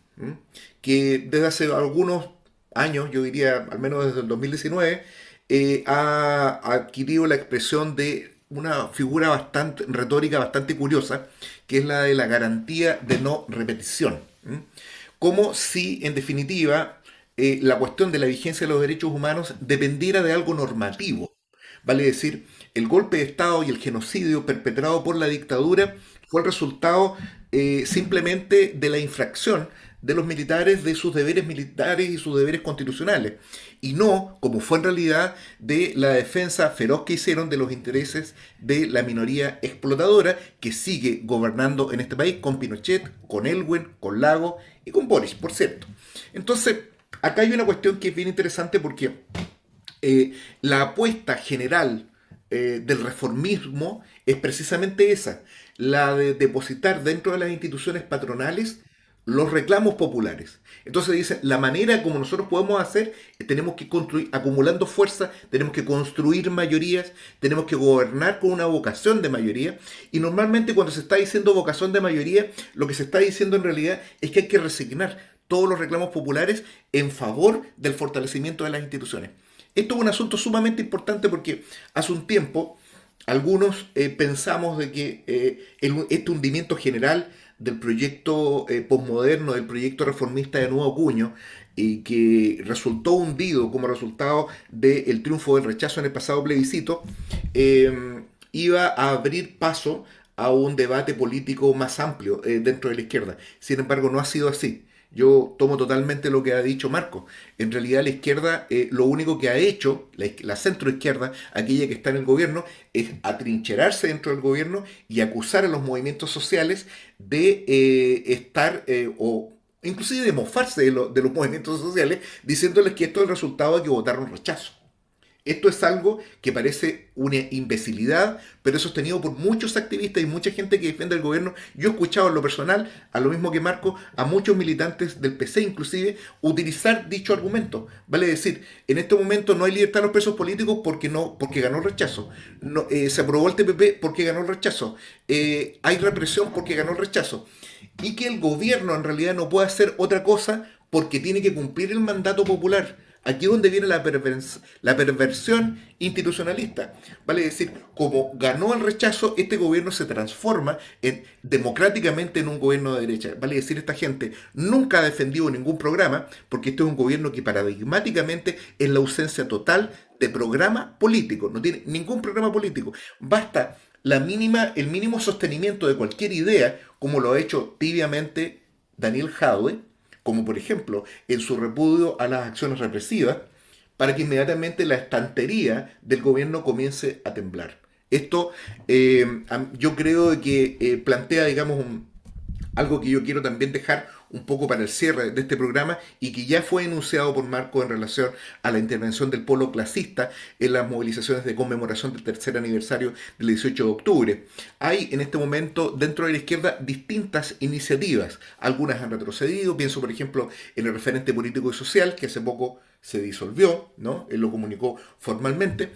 Que desde hace algunos años, yo diría al menos desde el 2019, eh, ha adquirido la expresión de una figura bastante retórica, bastante curiosa, que es la de la garantía de no repetición como si en definitiva eh, la cuestión de la vigencia de los derechos humanos dependiera de algo normativo. Vale decir, el golpe de Estado y el genocidio perpetrado por la dictadura fue el resultado eh, simplemente de la infracción de los militares de sus deberes militares y sus deberes constitucionales, y no, como fue en realidad, de la defensa feroz que hicieron de los intereses de la minoría explotadora que sigue gobernando en este país con Pinochet, con Elwin, con Lago y con Boris, por cierto. Entonces, acá hay una cuestión que es bien interesante porque eh, la apuesta general eh, del reformismo es precisamente esa, la de depositar dentro de las instituciones patronales los reclamos populares. Entonces dice, la manera como nosotros podemos hacer, eh, tenemos que construir, acumulando fuerza, tenemos que construir mayorías, tenemos que gobernar con una vocación de mayoría. Y normalmente cuando se está diciendo vocación de mayoría, lo que se está diciendo en realidad es que hay que resignar todos los reclamos populares en favor del fortalecimiento de las instituciones. Esto es un asunto sumamente importante porque hace un tiempo algunos eh, pensamos de que eh, este hundimiento general del proyecto eh, posmoderno, del proyecto reformista de nuevo cuño, y que resultó hundido como resultado del triunfo del rechazo en el pasado plebiscito, em, iba a abrir paso a un debate político más amplio eh, dentro de la izquierda. Sin embargo, no ha sido así. Yo tomo totalmente lo que ha dicho Marco. En realidad la izquierda eh, lo único que ha hecho, la, centro centroizquierda, aquella que está en el gobierno, es atrincherarse dentro del gobierno y acusar a los movimientos sociales de eh, estar eh, o inclusive de mofarse de, de los movimientos sociales diciéndoles que esto es el resultado de que votaron rechazo. Esto es algo que parece una imbecilidad, pero es sostenido por muchos activistas y mucha gente que defiende al gobierno. Yo he escuchado en lo personal, a lo mismo que Marco, a muchos militantes del PC inclusive, utilizar dicho argumento. Vale decir, en este momento no hay libertad de los presos políticos porque, no, porque ganó el rechazo. No, eh, se aprobó el TPP porque ganó el rechazo. Eh, hay represión porque ganó el rechazo. Y que el gobierno en realidad no puede hacer otra cosa porque tiene que cumplir el mandato popular Aquí es donde viene la, perversión institucionalista. Vale decir, como ganó el rechazo, este gobierno se transforma democráticamente en un gobierno de derecha. Vale decir, esta gente nunca ha defendido ningún programa, porque este es un gobierno que paradigmáticamente es la ausencia total de programa político. No tiene ningún programa político. Basta la mínima, el mínimo sostenimiento de cualquier idea, como lo ha hecho tibiamente Daniel Jadwe, como por ejemplo en su repudio a las acciones represivas, para que inmediatamente la estantería del gobierno comience a temblar. Esto eh, yo creo que eh, plantea, digamos, algo que yo quiero también dejar un poco para el cierre de este programa y que ya fue enunciado por Marco en relación a la intervención del polo clasista en las movilizaciones de conmemoración del tercer aniversario del 18 de octubre. Hay en este momento dentro de la izquierda distintas iniciativas. Algunas han retrocedido, pienso por ejemplo en el referente político y social que hace poco se disolvió, ¿no? Él lo comunicó formalmente,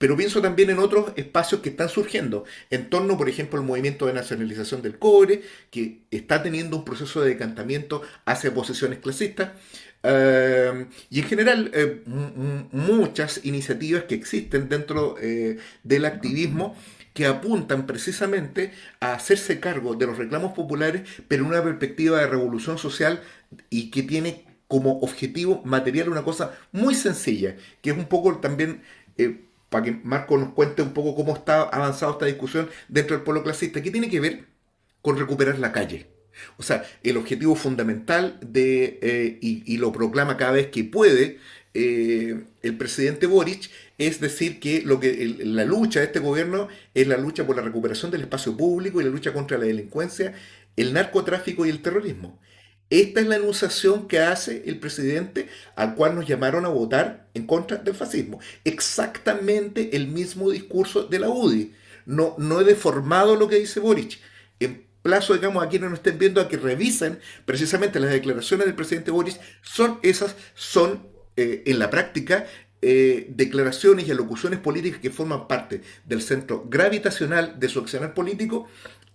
pero pienso también en otros espacios que están surgiendo, en torno, por ejemplo, al movimiento de nacionalización del cobre, que está teniendo un proceso de decantamiento hacia posiciones clasistas. Eh, y en general, eh, muchas iniciativas que existen dentro eh, del activismo que apuntan precisamente a hacerse cargo de los reclamos populares, pero en una perspectiva de revolución social y que tiene como objetivo material una cosa muy sencilla, que es un poco también para que Marco nos cuente un poco cómo está avanzada esta discusión dentro del pueblo clasista. ¿Qué tiene que ver con recuperar la calle? O sea, el objetivo fundamental de, eh, y, lo proclama cada vez que puede, eh, el presidente Boric, es decir que, lo que la lucha de este gobierno es la lucha por la recuperación del espacio público y la lucha contra la delincuencia, el narcotráfico y el terrorismo. Esta es la enunciación que hace el presidente al cual nos llamaron a votar en contra del fascismo. Exactamente el mismo discurso de la UDI. No, no he deformado lo que dice Boric. En plazo, digamos, aquí quienes no estén viendo, a que revisen precisamente las declaraciones del presidente Boric, son esas, son eh, en la práctica eh, declaraciones y alocuciones políticas que forman parte del centro gravitacional de su accionar político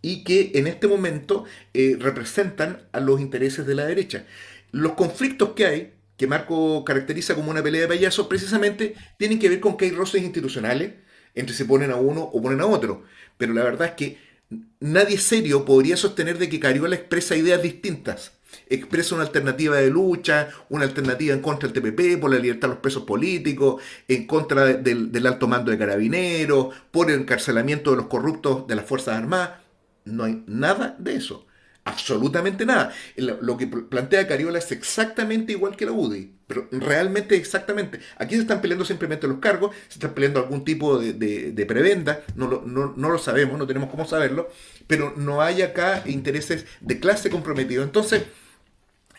y que en este momento eh, representan a los intereses de la derecha. Los conflictos que hay, que Marco caracteriza como una pelea de payasos, precisamente tienen que ver con que hay roces institucionales entre si ponen a uno o ponen a otro. Pero la verdad es que nadie serio podría sostener de que Cariola expresa ideas distintas. Expresa una alternativa de lucha, una alternativa en contra del TPP, por la libertad de los presos políticos, en contra del alto mando de carabineros, por el encarcelamiento de los corruptos de las Fuerzas Armadas no hay nada de eso. Absolutamente nada. Lo que plantea Cariola es exactamente igual que la UDI, pero realmente exactamente. Aquí se están peleando simplemente los cargos, se están peleando algún tipo de, de, prebenda, no lo, no, lo sabemos, no tenemos cómo saberlo, pero no hay acá intereses de clase comprometidos. Entonces,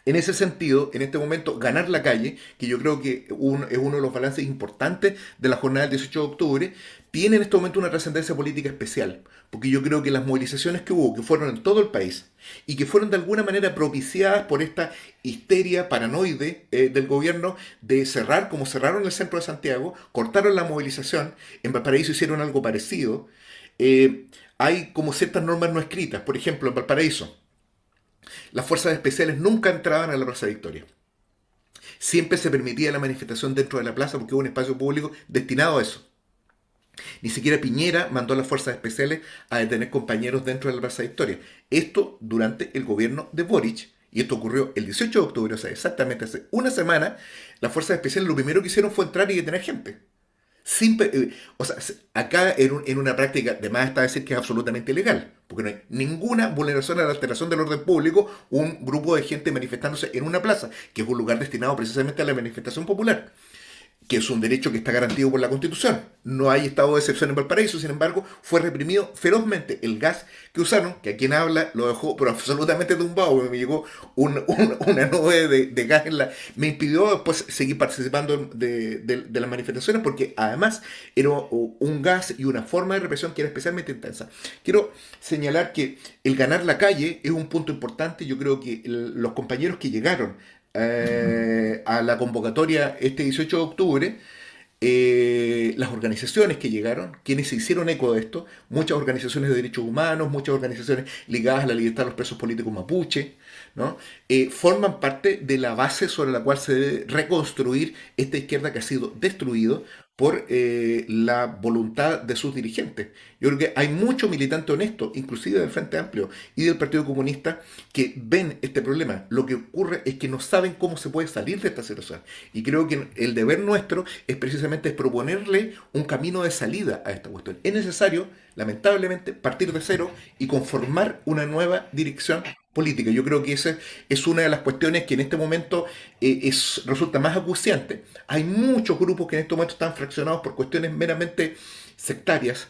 en ese sentido, en este momento, ganar la calle, que yo creo que es uno de los balances importantes de la jornada del 18 de octubre, tiene en este momento una trascendencia política especial, porque yo creo que las movilizaciones que hubo, que fueron en todo el país y que fueron de alguna manera propiciadas por esta histeria paranoide eh, del gobierno de cerrar, como cerraron el centro de Santiago, cortaron la movilización, en Valparaíso hicieron algo parecido, eh, hay como ciertas normas no escritas, por ejemplo, en Valparaíso, las fuerzas especiales nunca entraban a la Plaza Victoria. Siempre se permitía la manifestación dentro de la plaza porque hubo un espacio público destinado a eso. Ni siquiera Piñera mandó a las fuerzas especiales a detener compañeros dentro de la Plaza historia Esto durante el gobierno de Boric, y esto ocurrió el 18 de octubre, o sea, exactamente hace una semana, las fuerzas especiales lo primero que hicieron fue entrar y detener gente. Eh, o sea, acá en, una práctica, además está decir que es absolutamente ilegal, porque no hay ninguna vulneración a la alteración del orden público, un grupo de gente manifestándose en una plaza, que es un lugar destinado precisamente a la manifestación popular que es un derecho que está garantido por la Constitución. No hay estado de excepción en Valparaíso, sin embargo, fue reprimido ferozmente el gas que usaron, que a quien habla lo dejó pero absolutamente tumbado, me llegó una nube de, gas en la... Me impidió después seguir participando de, las manifestaciones porque además era un gas y una forma de represión que era especialmente intensa. Quiero señalar que el ganar la calle es un punto importante, yo creo que los compañeros que llegaron eh, a la convocatoria este 18 de octubre, eh, las organizaciones que llegaron, quienes se hicieron eco de esto, muchas organizaciones de derechos humanos, muchas organizaciones ligadas a la libertad de los presos políticos mapuche, ¿no? Eh, forman parte de la base sobre la cual se debe reconstruir esta izquierda que ha sido destruida por eh, la voluntad de sus dirigentes. Yo creo que hay muchos militantes honestos, inclusive del Frente Amplio y del Partido Comunista, que ven este problema. Lo que ocurre es que no saben cómo se puede salir de esta situación. Y creo que el deber nuestro es precisamente proponerle un camino de salida a esta cuestión. Es necesario, lamentablemente, partir de cero y conformar una nueva dirección política. Yo creo que esa es una de las cuestiones que en este momento eh, es, resulta más acuciante. Hay muchos grupos que en este momento están fraccionados por cuestiones meramente sectarias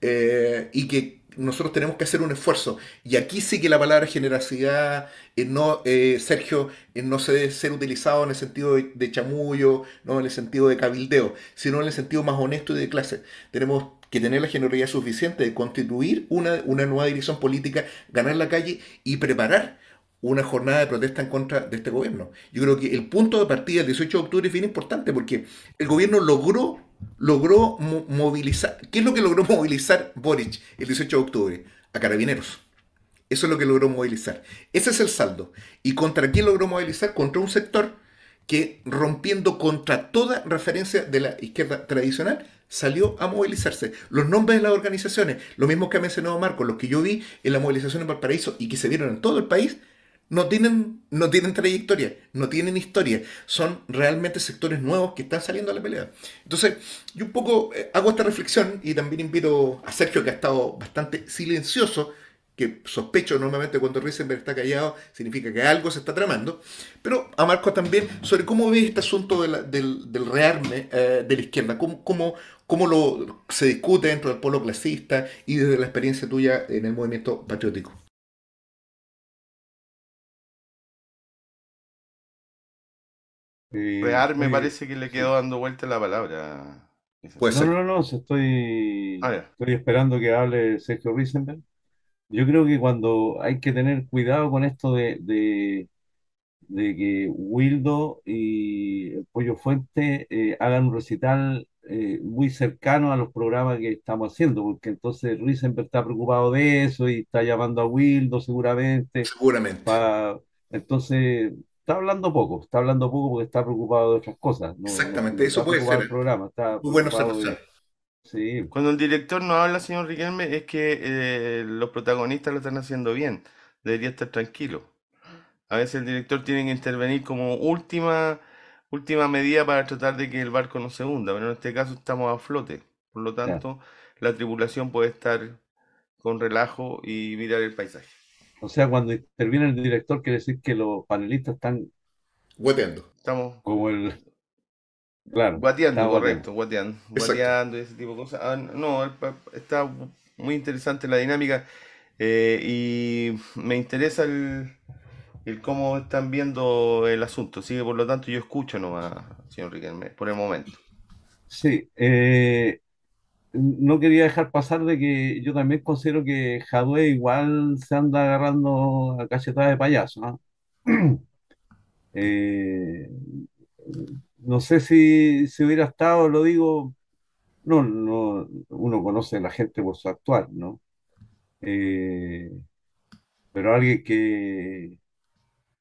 eh, y que nosotros tenemos que hacer un esfuerzo. Y aquí sí que la palabra generosidad, eh, no, Sergio, no se debe ser utilizado en el sentido de, chamullo, no en el sentido de cabildeo, sino en el sentido más honesto y de clase. Tenemos que tener la generosidad suficiente de constituir una, nueva dirección política, ganar la calle y preparar una jornada de protesta en contra de este gobierno. Yo creo que el punto de partida del 18 de octubre es bien importante porque el gobierno logró, logró movilizar. ¿Qué es lo que logró movilizar Boric el 18 de octubre? A carabineros. Eso es lo que logró movilizar. Ese es el saldo. ¿Y contra quién logró movilizar? Contra un sector que rompiendo contra toda referencia de la izquierda tradicional, salió a movilizarse. Los nombres de las organizaciones, lo mismo que ha mencionado Marco, los que yo vi en la movilización en Valparaíso y que se vieron en todo el país, no tienen, no tienen trayectoria, no tienen historia, son realmente sectores nuevos que están saliendo a la pelea. Entonces, yo un poco eh, hago esta reflexión y también invito a Sergio, que ha estado bastante silencioso que sospecho normalmente cuando Risenberg está callado, significa que algo se está tramando, pero a Marcos también sobre cómo ve este asunto del, rearme eh, de la izquierda, cómo, cómo, cómo, lo, se discute dentro del polo clasista y desde la experiencia tuya en el movimiento patriótico. rearme parece que le quedó dando vuelta la palabra. no, no, no, estoy, ah, estoy esperando que hable Sergio Risenberg. Yo creo que cuando hay que tener cuidado con esto de, de, que Wildo y Pollo Fuente eh, hagan un recital eh, muy cercano a los programas que estamos haciendo, porque entonces siempre está preocupado de eso y está llamando a Wildo seguramente. Seguramente. Entonces, está hablando poco, está hablando poco porque está preocupado de otras cosas. Exactamente, eso puede ser. El programa, está bueno cuando el director no habla, señor Riquelme, es que eh, los protagonistas lo están haciendo bien. Debería estar tranquilo. A veces el director tiene que intervenir como última, última medida para tratar de que el barco no se hunda, pero en este caso estamos a flote. Por lo tanto, la tripulación puede estar con relajo y mirar el paisaje. O sea, cuando interviene el director, quiere decir que los panelistas están Hueteando. Estamos como el, Claro. Guateando, correcto, guateando. Guateando, ese tipo de cosas. Ah, no, está muy interesante la dinámica eh, y me interesa el, cómo están viendo el asunto. Así que por lo tanto yo escucho nomás, señor Riquelme, por el momento. Sí, eh, no quería dejar pasar de que yo también considero que Jadwe igual se anda agarrando a cachetadas de payaso. ¿no? Eh, no sé si, hubiera estado, lo digo, no, no, uno conoce a la gente por su actual, ¿no? Eh, pero alguien que,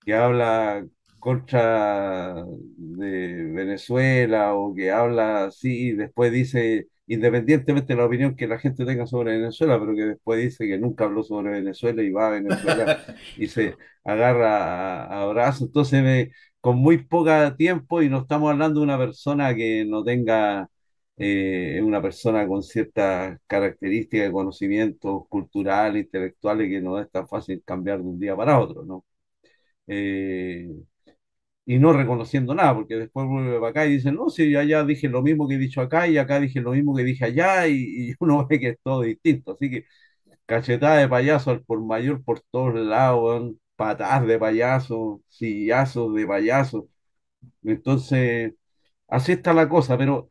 que habla contra de Venezuela o que habla así y después dice independientemente de la opinión que la gente tenga sobre Venezuela, pero que después dice que nunca habló sobre Venezuela y va a Venezuela y se agarra a, brazos. Entonces, con muy poco tiempo, y no estamos hablando de una persona que no tenga, eh, una persona con ciertas características de conocimientos culturales, intelectuales, que no es tan fácil cambiar de un día para otro, ¿no? Eh, y no reconociendo nada, porque después vuelve para acá y dicen, no, si allá dije lo mismo que he dicho acá y acá dije lo mismo que dije allá y, uno ve que es todo distinto. Así que cachetada de payaso al por mayor por todos lados, patadas de payaso, sillazos de payaso. Entonces, así está la cosa, pero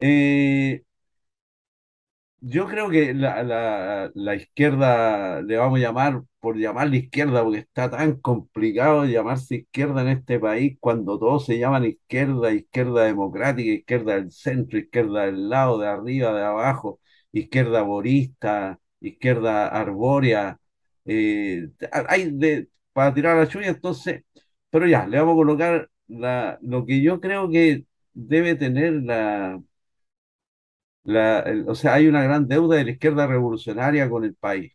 eh, yo creo que la, la, izquierda, le vamos a llamar por llamar la izquierda, porque está tan complicado llamarse izquierda en este país cuando todos se llaman izquierda, izquierda democrática, izquierda del centro, izquierda del lado, de arriba, de abajo, izquierda borista, izquierda arbórea. Eh, hay de, para tirar la lluvia, entonces, pero ya, le vamos a colocar la, lo que yo creo que debe tener la o sea, hay una gran deuda de la izquierda revolucionaria con el país.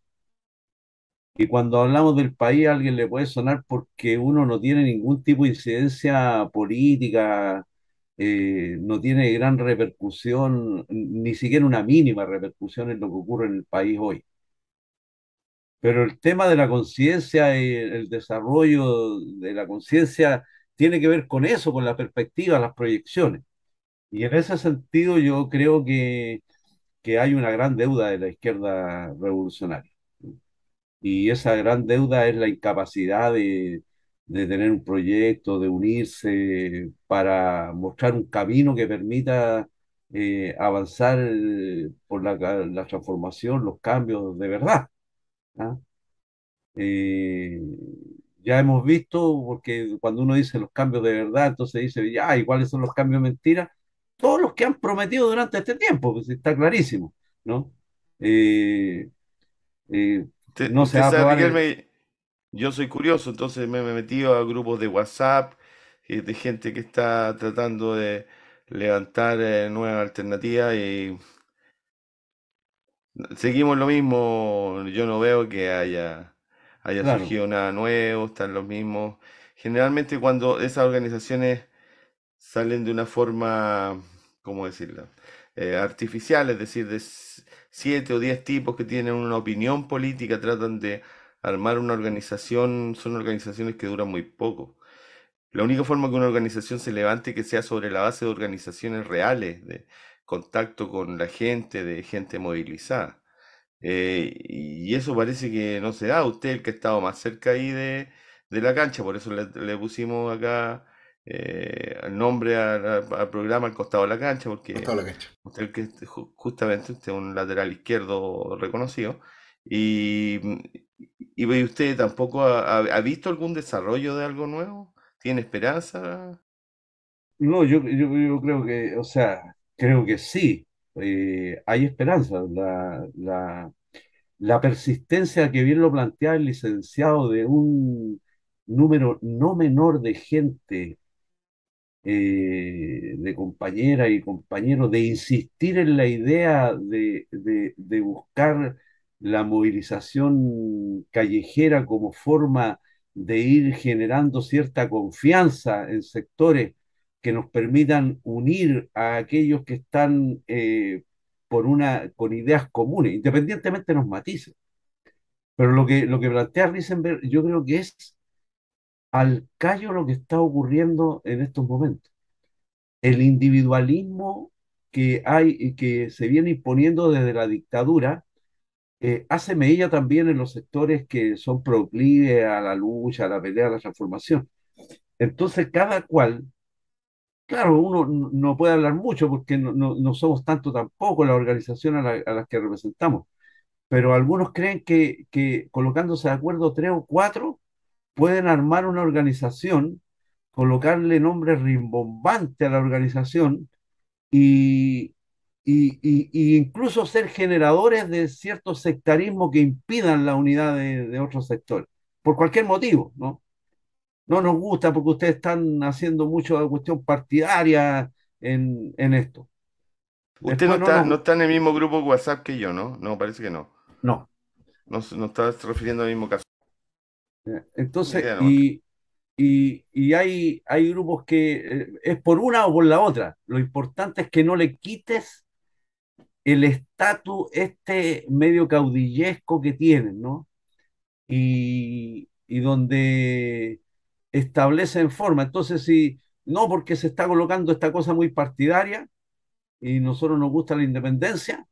Y cuando hablamos del país, a alguien le puede sonar porque uno no tiene ningún tipo de incidencia política, eh, no tiene gran repercusión, ni siquiera una mínima repercusión en lo que ocurre en el país hoy. Pero el tema de la conciencia y el desarrollo de la conciencia tiene que ver con eso, con la perspectiva, las proyecciones. Y en ese sentido yo creo que, hay una gran deuda de la izquierda revolucionaria. Y esa gran deuda es la incapacidad de, tener un proyecto, de unirse para mostrar un camino que permita eh, avanzar por la, transformación, los cambios de verdad. ¿ah? Eh, ya hemos visto, porque cuando uno dice los cambios de verdad, entonces dice, ya, cuáles son los cambios mentiras, todos los que han prometido durante este tiempo, pues está clarísimo, ¿no? Eh, eh, no se a yo soy curioso, entonces me, he metido a grupos de WhatsApp, eh, de gente que está tratando de levantar nuevas alternativas y seguimos lo mismo, yo no veo que haya, haya surgido nada nuevo, están los mismos. Generalmente cuando esas organizaciones salen de una forma, ¿cómo decirlo? Eh, artificial, es decir, de siete o diez tipos que tienen una opinión política, tratan de armar una organización, son organizaciones que duran muy poco. La única forma que una organización se levante que sea sobre la base de organizaciones reales, de contacto con la gente, de gente movilizada. Eh, y eso parece que no se da. Usted el que ha estado más cerca ahí de, la cancha, por eso le pusimos acá el eh, nombre al, programa al costado de la cancha, porque usted que justamente usted un lateral izquierdo reconocido. Y, usted tampoco ha, visto algún desarrollo de algo nuevo, tiene esperanza. No, yo, creo que, o sea, creo que sí, eh, hay esperanza. La, la, persistencia que bien lo plantea el licenciado de un número no menor de gente eh, de compañera y compañero de insistir en la idea de, buscar la movilización callejera como forma de ir generando cierta confianza en sectores que nos permitan unir a aquellos que están eh, por una, con ideas comunes, independientemente de los matices. Pero lo que, lo que plantea Risenberg, yo creo que es al callo lo que está ocurriendo en estos momentos. El individualismo que hay y que se viene imponiendo desde la dictadura eh, hace mella también en los sectores que son proclives a la lucha, a la pelea, a la transformación. Entonces, cada cual, claro, uno no puede hablar mucho porque no, somos tanto tampoco la organización a la, que representamos, pero algunos creen que, que colocándose de acuerdo tres o cuatro pueden armar una organización, colocarle nombre rimbombante a la organización y, y, incluso ser generadores de cierto sectarismo que impidan la unidad de, otros sectores, por cualquier motivo, ¿no? No nos gusta porque ustedes están haciendo mucho de cuestión partidaria en, esto. Usted no está, en el mismo grupo WhatsApp que yo, ¿no? No, parece que no. No. No, no está refiriendo al mismo caso. Entonces, y, hay, hay grupos que eh, es por una o por la otra. Lo importante es que no le quites el estatus este medio caudillesco que tienen, ¿no? Y, y donde establecen forma. Entonces, si no, porque se está colocando esta cosa muy partidaria y nosotros nos gusta la independencia,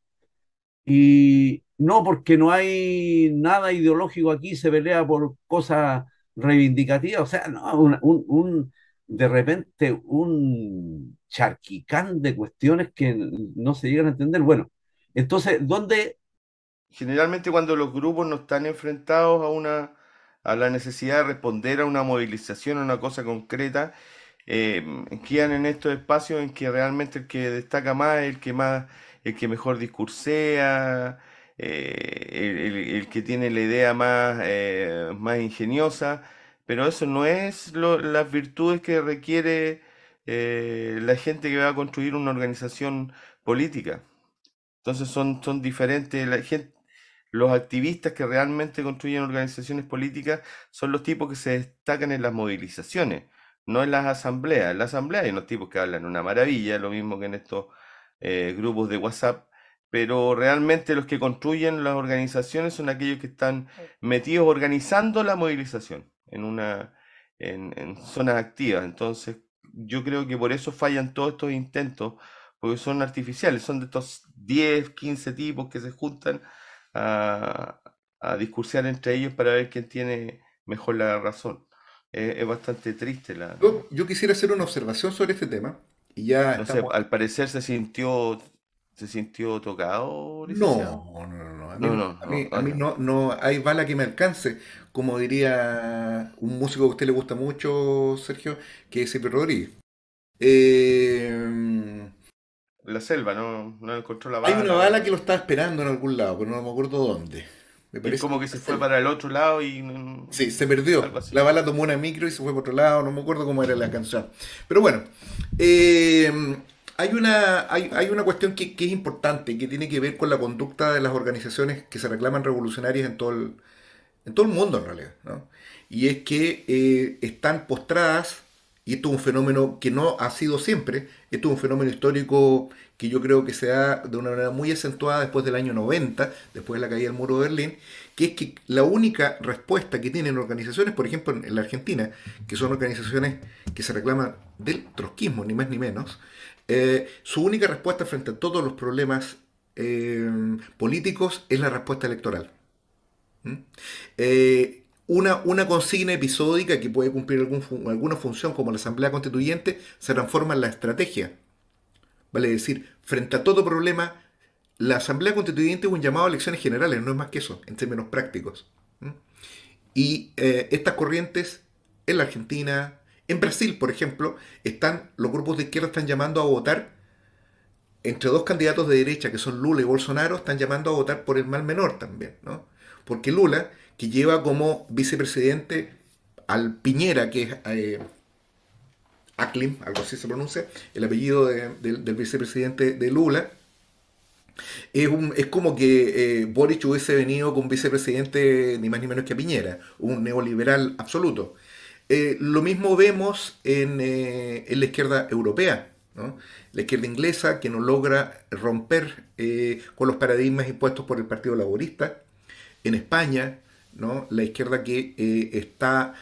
y no, porque no hay nada ideológico aquí, se pelea por cosas reivindicativas. O sea, no, un, de repente un charquicán de cuestiones que no se llegan a entender. Bueno, entonces, ¿dónde... Generalmente cuando los grupos no están enfrentados a una a la necesidad de responder a una movilización, a una cosa concreta, eh, quedan en estos espacios en que realmente el que destaca más es el que más el que mejor discursea, eh, el, que tiene la idea más, eh, más ingeniosa, pero eso no es las virtudes que requiere eh, la gente que va a construir una organización política. Entonces son, son diferentes, la gente, los activistas que realmente construyen organizaciones políticas son los tipos que se destacan en las movilizaciones, no en las asambleas. En la asamblea hay unos tipos que hablan una maravilla, lo mismo que en estos eh, grupos de WhatsApp, pero realmente los que construyen las organizaciones son aquellos que están metidos organizando la movilización en, una, en, zonas activas. Entonces, yo creo que por eso fallan todos estos intentos, porque son artificiales, son de estos 10, 15 tipos que se juntan a, a discursar entre ellos para ver quién tiene mejor la razón. Eh, es, bastante triste la... yo quisiera hacer una observación sobre este tema. Y ya al parecer se sintió se sintió tocado. No, no, no, a mí no, a mí, hay bala que me alcance, como diría un músico que a usted le gusta mucho, Sergio, que es Silvio Rodríguez. Eh, la selva, no, no encontró la em, bala. Hay una bala que lo estaba esperando en algún lado, pero no me acuerdo dónde. Me como que se fue para el otro lado y. Sí, se perdió. La bala tomó una micro y se fue para otro lado. No me acuerdo cómo era la canción. Pero bueno. Eh, hay una, hay, una cuestión que, es importante, que tiene que ver con la conducta de las organizaciones que se reclaman revolucionarias en todo el, en todo el mundo, en realidad. ¿no? Y es que eh, están postradas, y esto es un fenómeno que no ha sido siempre, esto es un fenómeno histórico que yo creo que se da de una manera muy acentuada después del año 90, después de la caída del muro de Berlín, que es que la única respuesta que tienen organizaciones, por ejemplo en la Argentina, que son organizaciones que se reclaman del trotskismo, ni más ni menos, eh, su única respuesta frente a todos los problemas eh, políticos es la respuesta electoral. ¿Mm? Eh, una, una, consigna episódica que puede cumplir alguna función como la Asamblea Constituyente se transforma en la estrategia Vale decir, frente a todo problema, la Asamblea Constituyente es un llamado a elecciones generales, no es más que eso, en términos prácticos. Y eh, estas corrientes en la Argentina, en Brasil, por ejemplo, están, los grupos de izquierda están llamando a votar entre dos candidatos de derecha, que son Lula y Bolsonaro, están llamando a votar por el mal menor también, ¿no? Porque Lula, que lleva como vicepresidente al Piñera, que es eh, Aklim, algo así se pronuncia, el apellido del vicepresidente de Lula, es, como que eh, Boric hubiese venido con vicepresidente ni más ni menos que Piñera, un neoliberal absoluto. Eh, lo mismo vemos en, eh, la izquierda europea, la izquierda inglesa que no logra romper con los paradigmas impuestos por el Partido Laborista. En España, la izquierda que está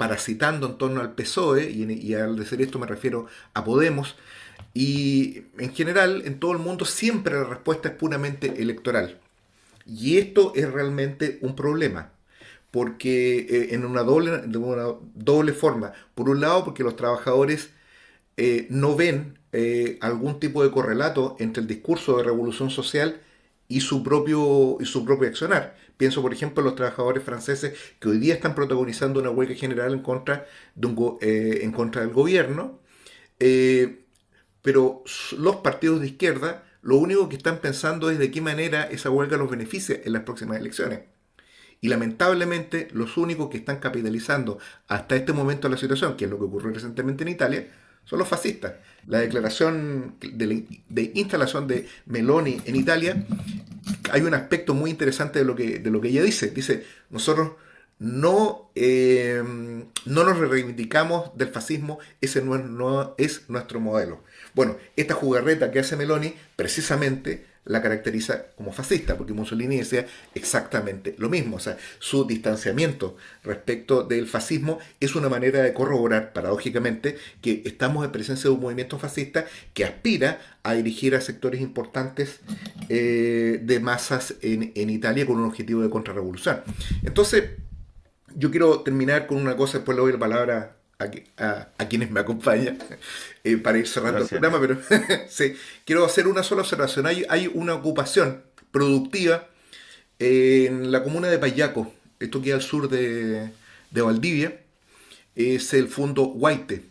parasitando en torno al PSOE, y, al decir esto me refiero a Podemos, y en general en todo el mundo siempre la respuesta es puramente electoral. Y esto es realmente un problema, porque eh, en una doble, de una doble forma, por un lado porque los trabajadores eh, no ven eh, algún tipo de correlato entre el discurso de revolución social y su, propio, y su propio accionar. Pienso, por ejemplo, en los trabajadores franceses que hoy día están protagonizando una huelga general en contra, eh, en contra del gobierno, eh, pero los partidos de izquierda lo único que están pensando es de qué manera esa huelga los beneficia en las próximas elecciones. Y lamentablemente los únicos que están capitalizando hasta este momento la situación, que es lo que ocurrió recientemente en Italia, son los fascistas. La declaración de, instalación de Meloni en Italia, hay un aspecto muy interesante de lo que, de lo que ella dice. Dice, nosotros no, eh, no nos reivindicamos del fascismo, ese no, no es nuestro modelo. Bueno, esta jugarreta que hace Meloni precisamente la caracteriza como fascista, porque Mussolini decía exactamente lo mismo. O sea, su distanciamiento respecto del fascismo es una manera de corroborar, paradójicamente, que estamos en presencia de un movimiento fascista que aspira a dirigir a sectores importantes eh, de masas en, en Italia con un objetivo de contrarrevolución. Entonces, yo quiero terminar con una cosa, después le doy la palabra a, quienes me acompañan eh, para ir cerrando el programa, pero sí, quiero hacer una sola observación. Hay, una ocupación productiva en la comuna de Payaco, esto queda al sur de, Valdivia, es el fondo Guaite.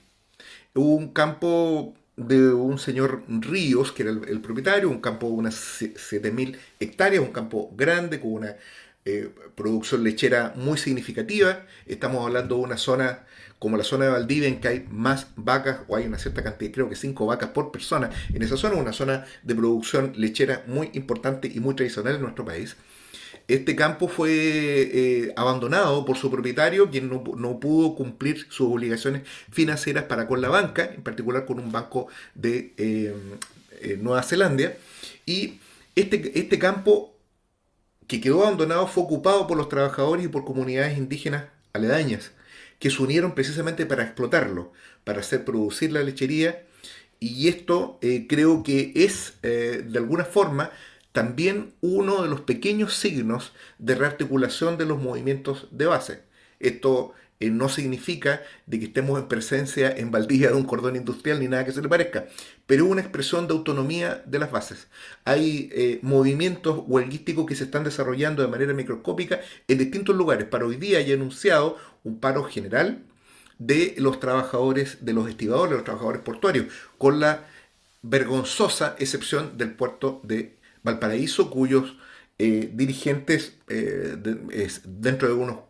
un campo de un señor Ríos, que era el, propietario, un campo de unas 7.000 hectáreas, un campo grande con una eh, producción lechera muy significativa. Estamos hablando de una zona como la zona de Valdivia, en que hay más vacas o hay una cierta cantidad, creo que cinco vacas por persona, en esa zona, una zona de producción lechera muy importante y muy tradicional en nuestro país. Este campo fue eh, abandonado por su propietario, quien no, no, pudo cumplir sus obligaciones financieras para con la banca, en particular con un banco de eh, eh, Nueva Zelanda. Y este, este campo que quedó abandonado fue ocupado por los trabajadores y por comunidades indígenas aledañas que se unieron precisamente para explotarlo, para hacer producir la lechería. Y esto eh, creo que es, eh, de alguna forma, también uno de los pequeños signos de rearticulación de los movimientos de base. Esto eh, no significa de que estemos en presencia en baldía de un cordón industrial ni nada que se le parezca, pero es una expresión de autonomía de las bases. Hay eh, movimientos huelguísticos que se están desarrollando de manera microscópica en distintos lugares. Para hoy día ya anunciado un paro general de los trabajadores, de los estibadores, los trabajadores portuarios, con la vergonzosa excepción del puerto de Valparaíso, cuyos eh, dirigentes dentro de unos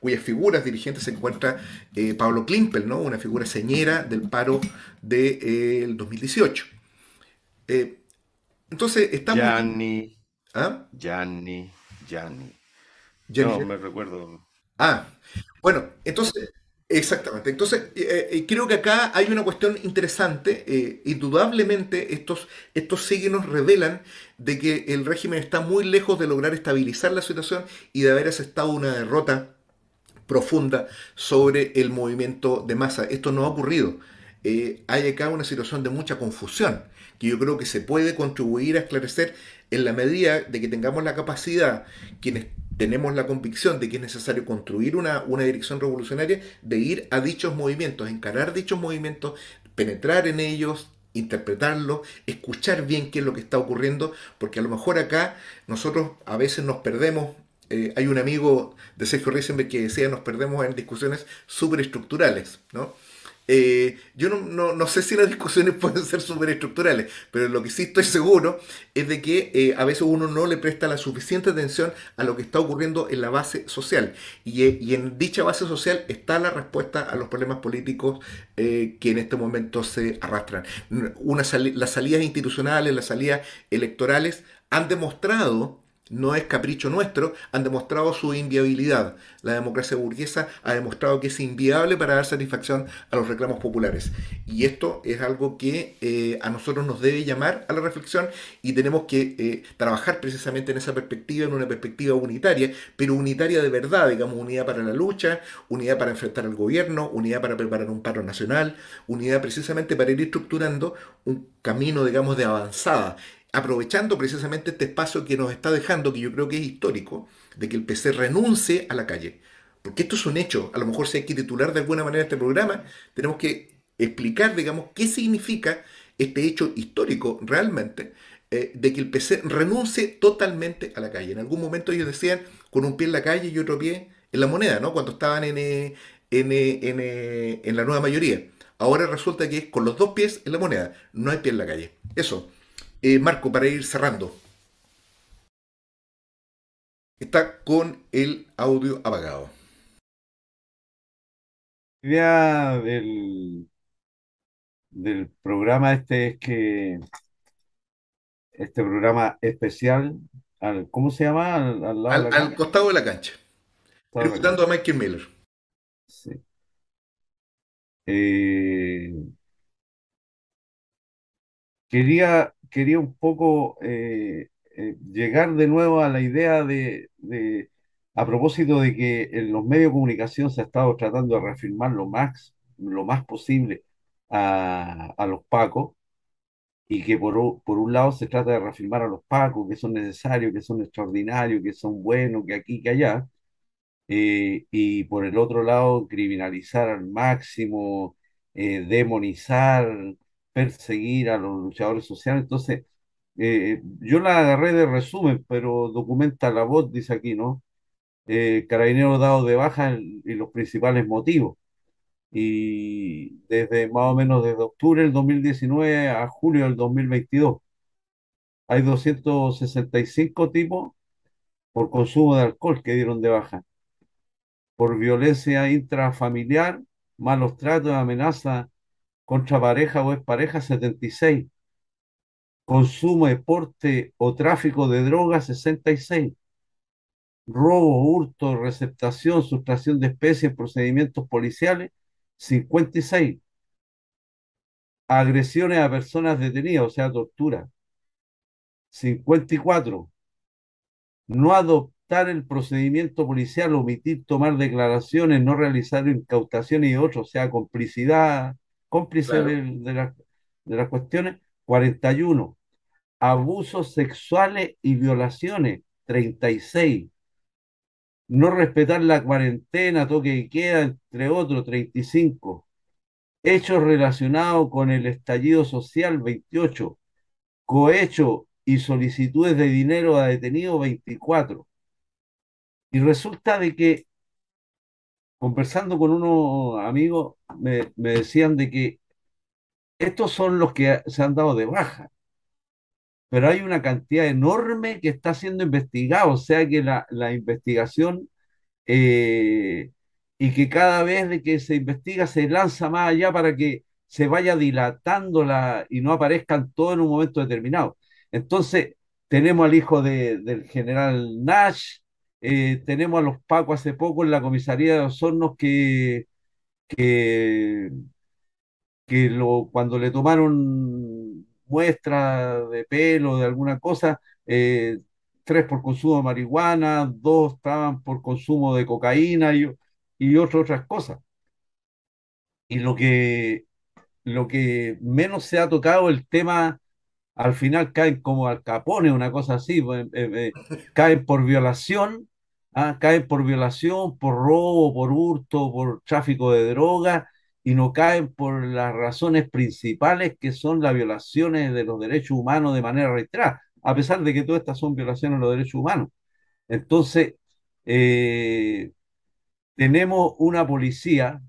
cuyas figuras dirigentes se encuentra eh, Pablo Klimpel, ¿no? una figura señera del paro del eh, 2018. Eh, entonces, estamos... Gianni. ¿Ah? Gianni. Gianni. No, me recuerdo. Ah, bueno, entonces, Exactamente. Entonces, eh, creo que acá hay una cuestión interesante. Eh, indudablemente, estos, estos signos revelan de que el régimen está muy lejos de lograr estabilizar la situación y de haber aceptado una derrota profunda sobre el movimiento de masa. Esto no ha ocurrido. Eh, hay acá una situación de mucha confusión que yo creo que se puede contribuir a esclarecer en la medida de que tengamos la capacidad, quienes tenemos la convicción de que es necesario construir una, dirección revolucionaria, de ir a dichos movimientos, encarar dichos movimientos, penetrar en ellos, interpretarlos, escuchar bien qué es lo que está ocurriendo, porque a lo mejor acá nosotros a veces nos perdemos. Eh, hay un amigo de Sergio Reisenberg que decía nos perdemos en discusiones superestructurales, ¿no? Eh, yo no, no, sé si las discusiones pueden ser superestructurales, pero lo que sí estoy seguro es de que eh, a veces uno no le presta la suficiente atención a lo que está ocurriendo en la base social. Y, eh, en dicha base social está la respuesta a los problemas políticos que en este momento se arrastran. Una las salidas institucionales, las salidas electorales han demostrado no es capricho nuestro, han demostrado su inviabilidad. La democracia burguesa ha demostrado que es inviable para dar satisfacción a los reclamos populares. Y esto es algo que eh, a nosotros nos debe llamar a la reflexión y tenemos que eh, trabajar precisamente en esa perspectiva, en una perspectiva unitaria, pero unitaria de verdad, digamos, unidad para la lucha, unidad para enfrentar al gobierno, unidad para preparar un paro nacional, unidad precisamente para ir estructurando un camino, digamos, de avanzada aprovechando precisamente este espacio que nos está dejando, que yo creo que es histórico, de que el PC renuncie a la calle. Porque esto es un hecho. A lo mejor si hay que titular de alguna manera este programa, tenemos que explicar, digamos, qué significa este hecho histórico realmente eh, de que el PC renuncie totalmente a la calle. En algún momento ellos decían con un pie en la calle y otro pie en la moneda, ¿no? Cuando estaban en, eh, en, eh, en la nueva mayoría. Ahora resulta que es con los dos pies en la moneda, no hay pie en la calle. Eso. Eh, Marco, para ir cerrando. Está con el audio apagado. La idea del, programa este es que este programa especial ¿cómo se llama? Al, costado de la cancha. Preguntando a Michael Miller. Sí. Eh, quería quería un poco eh, eh, llegar de nuevo a la idea de, a propósito de que en los medios de comunicación se ha estado tratando de reafirmar lo más, lo más posible a, a los pacos, y que por, por, un lado se trata de reafirmar a los pacos, que son necesarios, que son extraordinarios, que son buenos, que aquí, que allá, eh, y por el otro lado criminalizar al máximo, demonizar, perseguir a los luchadores sociales. Entonces, eh, yo la agarré de resumen, pero documenta la voz, dice aquí, ¿no? Eh, carabineros dados de baja y los principales motivos. Y desde más o menos desde octubre del 2019 a julio del 2022. Hay 265 tipos por consumo de alcohol que dieron de baja, por violencia intrafamiliar, malos tratos, amenaza contra pareja o expareja 76, consumo, deporte o tráfico de drogas 66, robo, hurto, receptación, sustracción de especies, procedimientos policiales 56, agresiones a personas detenidas, o sea, tortura 54, no adoptar el procedimiento policial, omitir tomar declaraciones, no realizar incautaciones y otros, o sea, complicidad cómplices de, las de las cuestiones, 41. Abusos sexuales y violaciones, 36. No respetar la cuarentena, toque y queda, entre otros, 35. Hechos relacionados con el estallido social, 28. Cohecho y solicitudes de dinero a detenidos, 24. Y resulta de que conversando con unos amigos, me, decían de que estos son los que se han dado de baja, pero hay una cantidad enorme que está siendo investigado. o sea que la, investigación eh, y que cada vez que se investiga se lanza más allá para que se vaya dilatando la, y no aparezcan todos en un momento determinado. Entonces, tenemos al hijo del general Nash, eh, tenemos a los Pacos hace poco en la comisaría de los que, que, que lo, cuando le tomaron muestras de pelo, de alguna cosa, eh, tres por consumo de marihuana, dos estaban por consumo de cocaína y, y otras, otras cosas. Y lo que, lo que menos se ha tocado el tema, al final caen como al capone, una cosa así, pues, eh, eh, caen por violación Ah, caen por violación, por robo, por hurto, por tráfico de drogas y no caen por las razones principales que son las violaciones de los derechos humanos de manera reiterada, a pesar de que todas estas son violaciones de los derechos humanos. Entonces, eh, tenemos una policía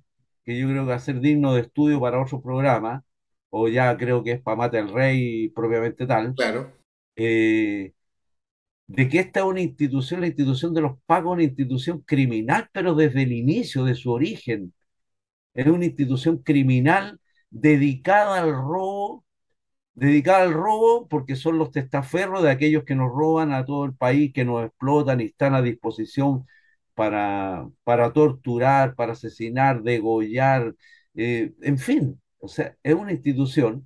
que yo creo que va a ser digno de estudio para otro programa, o ya creo que es para mate el Rey propiamente tal. Claro. Eh, de que esta es una institución, la institución de los pagos, una institución criminal, pero desde el inicio de su origen. Es una institución criminal dedicada al robo, dedicada al robo porque son los testaferros de aquellos que nos roban a todo el país, que nos explotan y están a disposición para, para torturar, para asesinar, degollar, eh, en fin. O sea, es una institución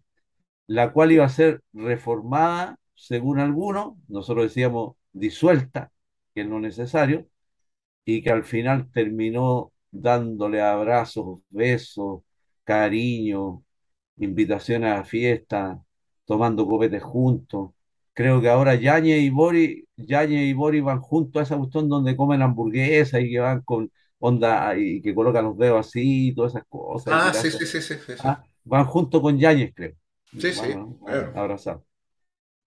la cual iba a ser reformada según algunos, nosotros decíamos disuelta, que es lo necesario, y que al final terminó dándole abrazos, besos, cariño, invitaciones a fiestas, tomando copetes juntos. Creo que ahora Yañez y Bori, y Bori van junto a esa cuestión donde comen hamburguesas y que van con onda y que colocan los dedos así y todas esas cosas. Ah, sí, sí, sí, sí, ah, van junto con Yañez, creo. Sí, sí.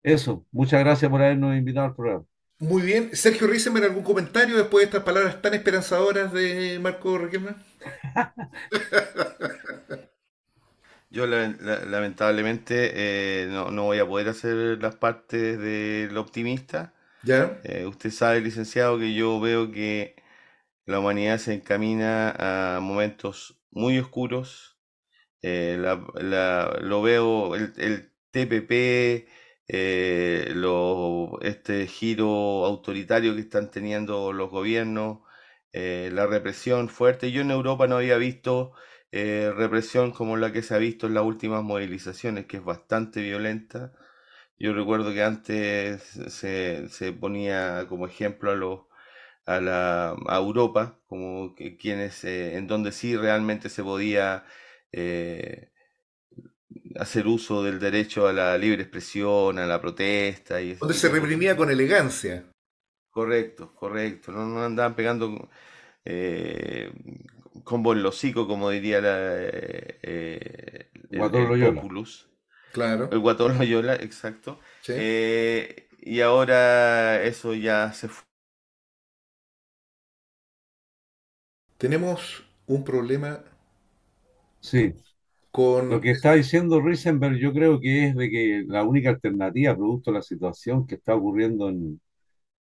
Eso, muchas gracias por habernos invitado al programa. Muy bien, Sergio Rizemer, ¿algún comentario después de estas palabras tan esperanzadoras de Marco Requena? Yo lamentablemente eh, no, voy a poder hacer las partes del optimista. ¿Ya? Eh, usted sabe, licenciado, que yo veo que la humanidad se encamina a momentos muy oscuros. Eh, lo veo, el TPP, eh, este giro autoritario que están teniendo los gobiernos, eh, la represión fuerte. Yo en Europa no había visto eh, represión como la que se ha visto en las últimas movilizaciones, que es bastante violenta. Yo recuerdo que antes se, ponía como ejemplo a la, Europa, como quienes, en donde sí realmente se podía hacer uso del derecho a la libre expresión, a la protesta. Y Donde se reprimía con elegancia. Correcto, correcto. No, no andaban pegando eh, combo en hocico, como diría la, eh, eh, el, el Claro. El Guatón Loyola, exacto. Eh, y ahora eso ya se fue. Tenemos un problema. Sí, lo que está diciendo Risenberg yo creo que es de que la única alternativa, producto de la situación que está ocurriendo en,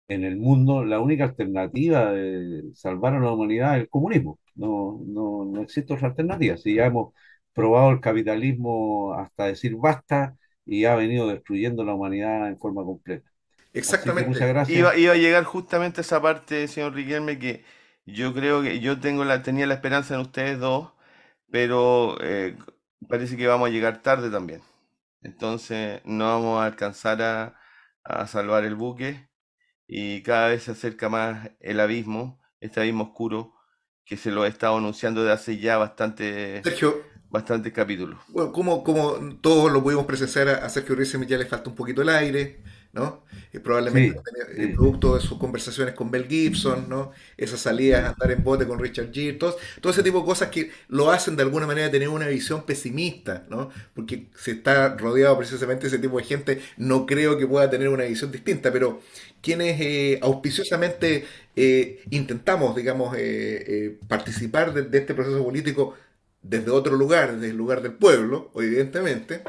el mundo, la única alternativa de salvar a la humanidad es el comunismo. No, no, no existe otra alternativa. Si ya hemos probado el capitalismo hasta decir basta y ha venido destruyendo la humanidad en forma completa. Exactamente. Iba, iba, a llegar justamente a esa parte, señor Riquelme, que yo creo que yo tengo la, tenía la esperanza en ustedes dos, pero eh, parece que vamos a llegar tarde también. Entonces no vamos a alcanzar a, salvar el buque y cada vez se acerca más el abismo, este abismo oscuro que se lo he estado anunciando de hace ya bastante... bastantes capítulos. Bueno, como, como todos lo pudimos presenciar, a Sergio me ya le falta un poquito el aire, ¿no? Y probablemente el eh, producto de sus conversaciones con Bill Gibson, ¿no? Esas salidas, a andar en bote con Richard Gere, todo, ese tipo de cosas que lo hacen de alguna manera tener una visión pesimista, ¿no? Porque se está rodeado precisamente ese tipo de gente, no creo que pueda tener una visión distinta, pero quienes eh, auspiciosamente eh, intentamos, digamos, participar de, de este proceso político desde otro lugar, desde el lugar del pueblo, evidentemente,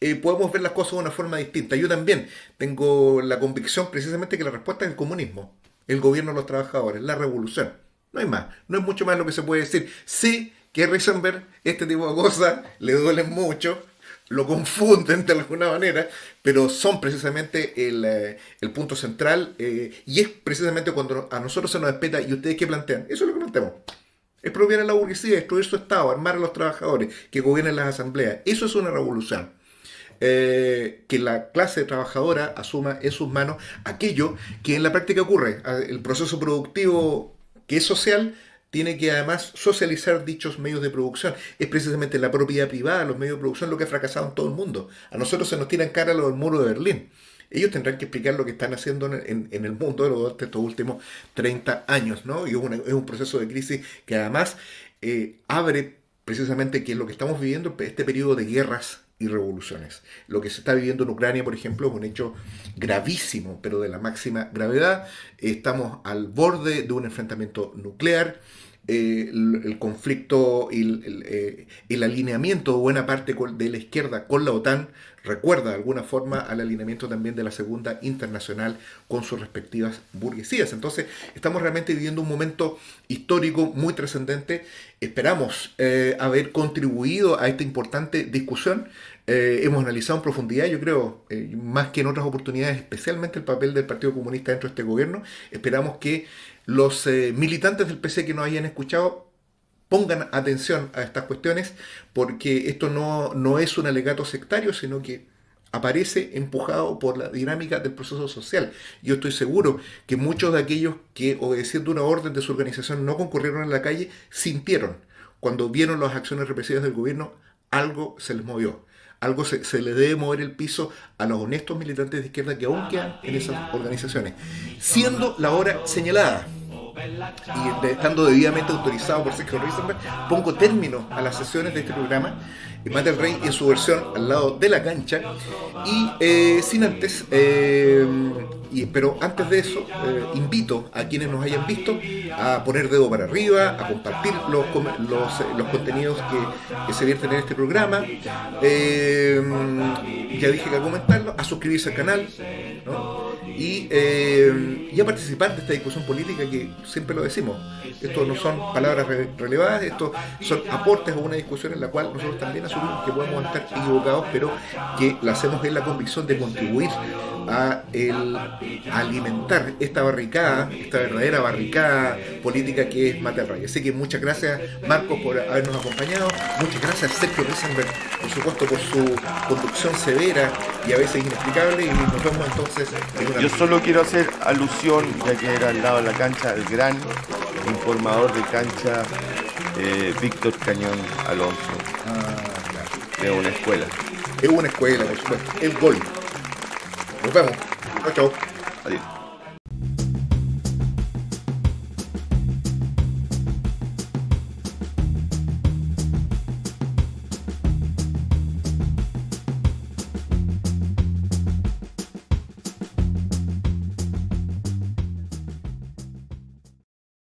eh, podemos ver las cosas de una forma distinta. Yo también tengo la convicción precisamente que la respuesta es el comunismo, el gobierno de los trabajadores, la revolución. No hay más, no es mucho más lo que se puede decir. Sí que Risenberg, este tipo de cosas, le duelen mucho, lo confunden de alguna manera, pero son precisamente el, eh, punto central eh, y es precisamente cuando a nosotros se nos despeta, y ustedes qué plantean. Eso es lo que planteamos. Es a la burguesía, destruir su Estado, armar a los trabajadores, que gobiernen las asambleas. Eso es una revolución. Eh, que la clase trabajadora asuma en sus manos aquello que en la práctica ocurre. Ah, el proceso productivo que es social tiene que además socializar dichos medios de producción. Es precisamente la propiedad privada, los medios de producción, lo que ha fracasado en todo el mundo. A nosotros se nos tiran cara los del muro de Berlín. Ellos tendrán que explicar lo que están haciendo en, el mundo de estos últimos 30 años, ¿no? Y es, un proceso de crisis que además eh, abre precisamente que es lo que estamos viviendo, este periodo de guerras y revoluciones. Lo que se está viviendo en Ucrania, por ejemplo, es un hecho gravísimo, pero de la máxima gravedad. Estamos al borde de un enfrentamiento nuclear. Eh, el, conflicto y el, el, eh, alineamiento de buena parte de la izquierda con la OTAN recuerda de alguna forma al alineamiento también de la segunda internacional con sus respectivas burguesías. Entonces, estamos realmente viviendo un momento histórico muy trascendente. Esperamos eh, haber contribuido a esta importante discusión. Eh, hemos analizado en profundidad, yo creo, eh, más que en otras oportunidades, especialmente el papel del Partido Comunista dentro de este gobierno. Esperamos que los militantes del PC que nos hayan escuchado pongan atención a estas cuestiones porque esto no, es un alegato sectario, sino que aparece empujado por la dinámica del proceso social. Yo estoy seguro que muchos de aquellos que obedeciendo una orden de su organización no concurrieron en la calle, sintieron cuando vieron las acciones represivas del gobierno, algo se les movió. Algo se, se les debe mover el piso a los honestos militantes de izquierda que aún quedan en esas organizaciones. Siendo la hora señalada, y estando debidamente autorizado por Sergio Risenberg, pongo término a las sesiones de este programa. más del Rey en su versión al lado de la cancha. Y eh, sin antes eh, y, pero antes de eso, eh, invito a quienes nos hayan visto a poner dedo para arriba, a compartir los, eh, los, contenidos que, se vierten en este programa. Eh, ya dije que a comentarlo, a suscribirse al canal y, a participar de esta discusión política que siempre lo decimos. Esto no son palabras relevadas, estos son aportes a una discusión en la cual nosotros también asumimos que podemos estar equivocados, pero que la hacemos en la convicción de contribuir a el alimentar esta barricada, esta verdadera barricada política que es Mate Así que muchas gracias, Marcos, por habernos acompañado. Muchas gracias, Sergio Risenberg por supuesto, por su conducción severa y a veces inexplicable. Y nos vemos entonces Yo solo quiero hacer alusión, ya que era al lado de la cancha, el gran informador de cancha, eh, Víctor Cañón Alonso. Ah, claro. De una escuela. Es una escuela, por supuesto. El gol. Vraiment. D'accord. Allez.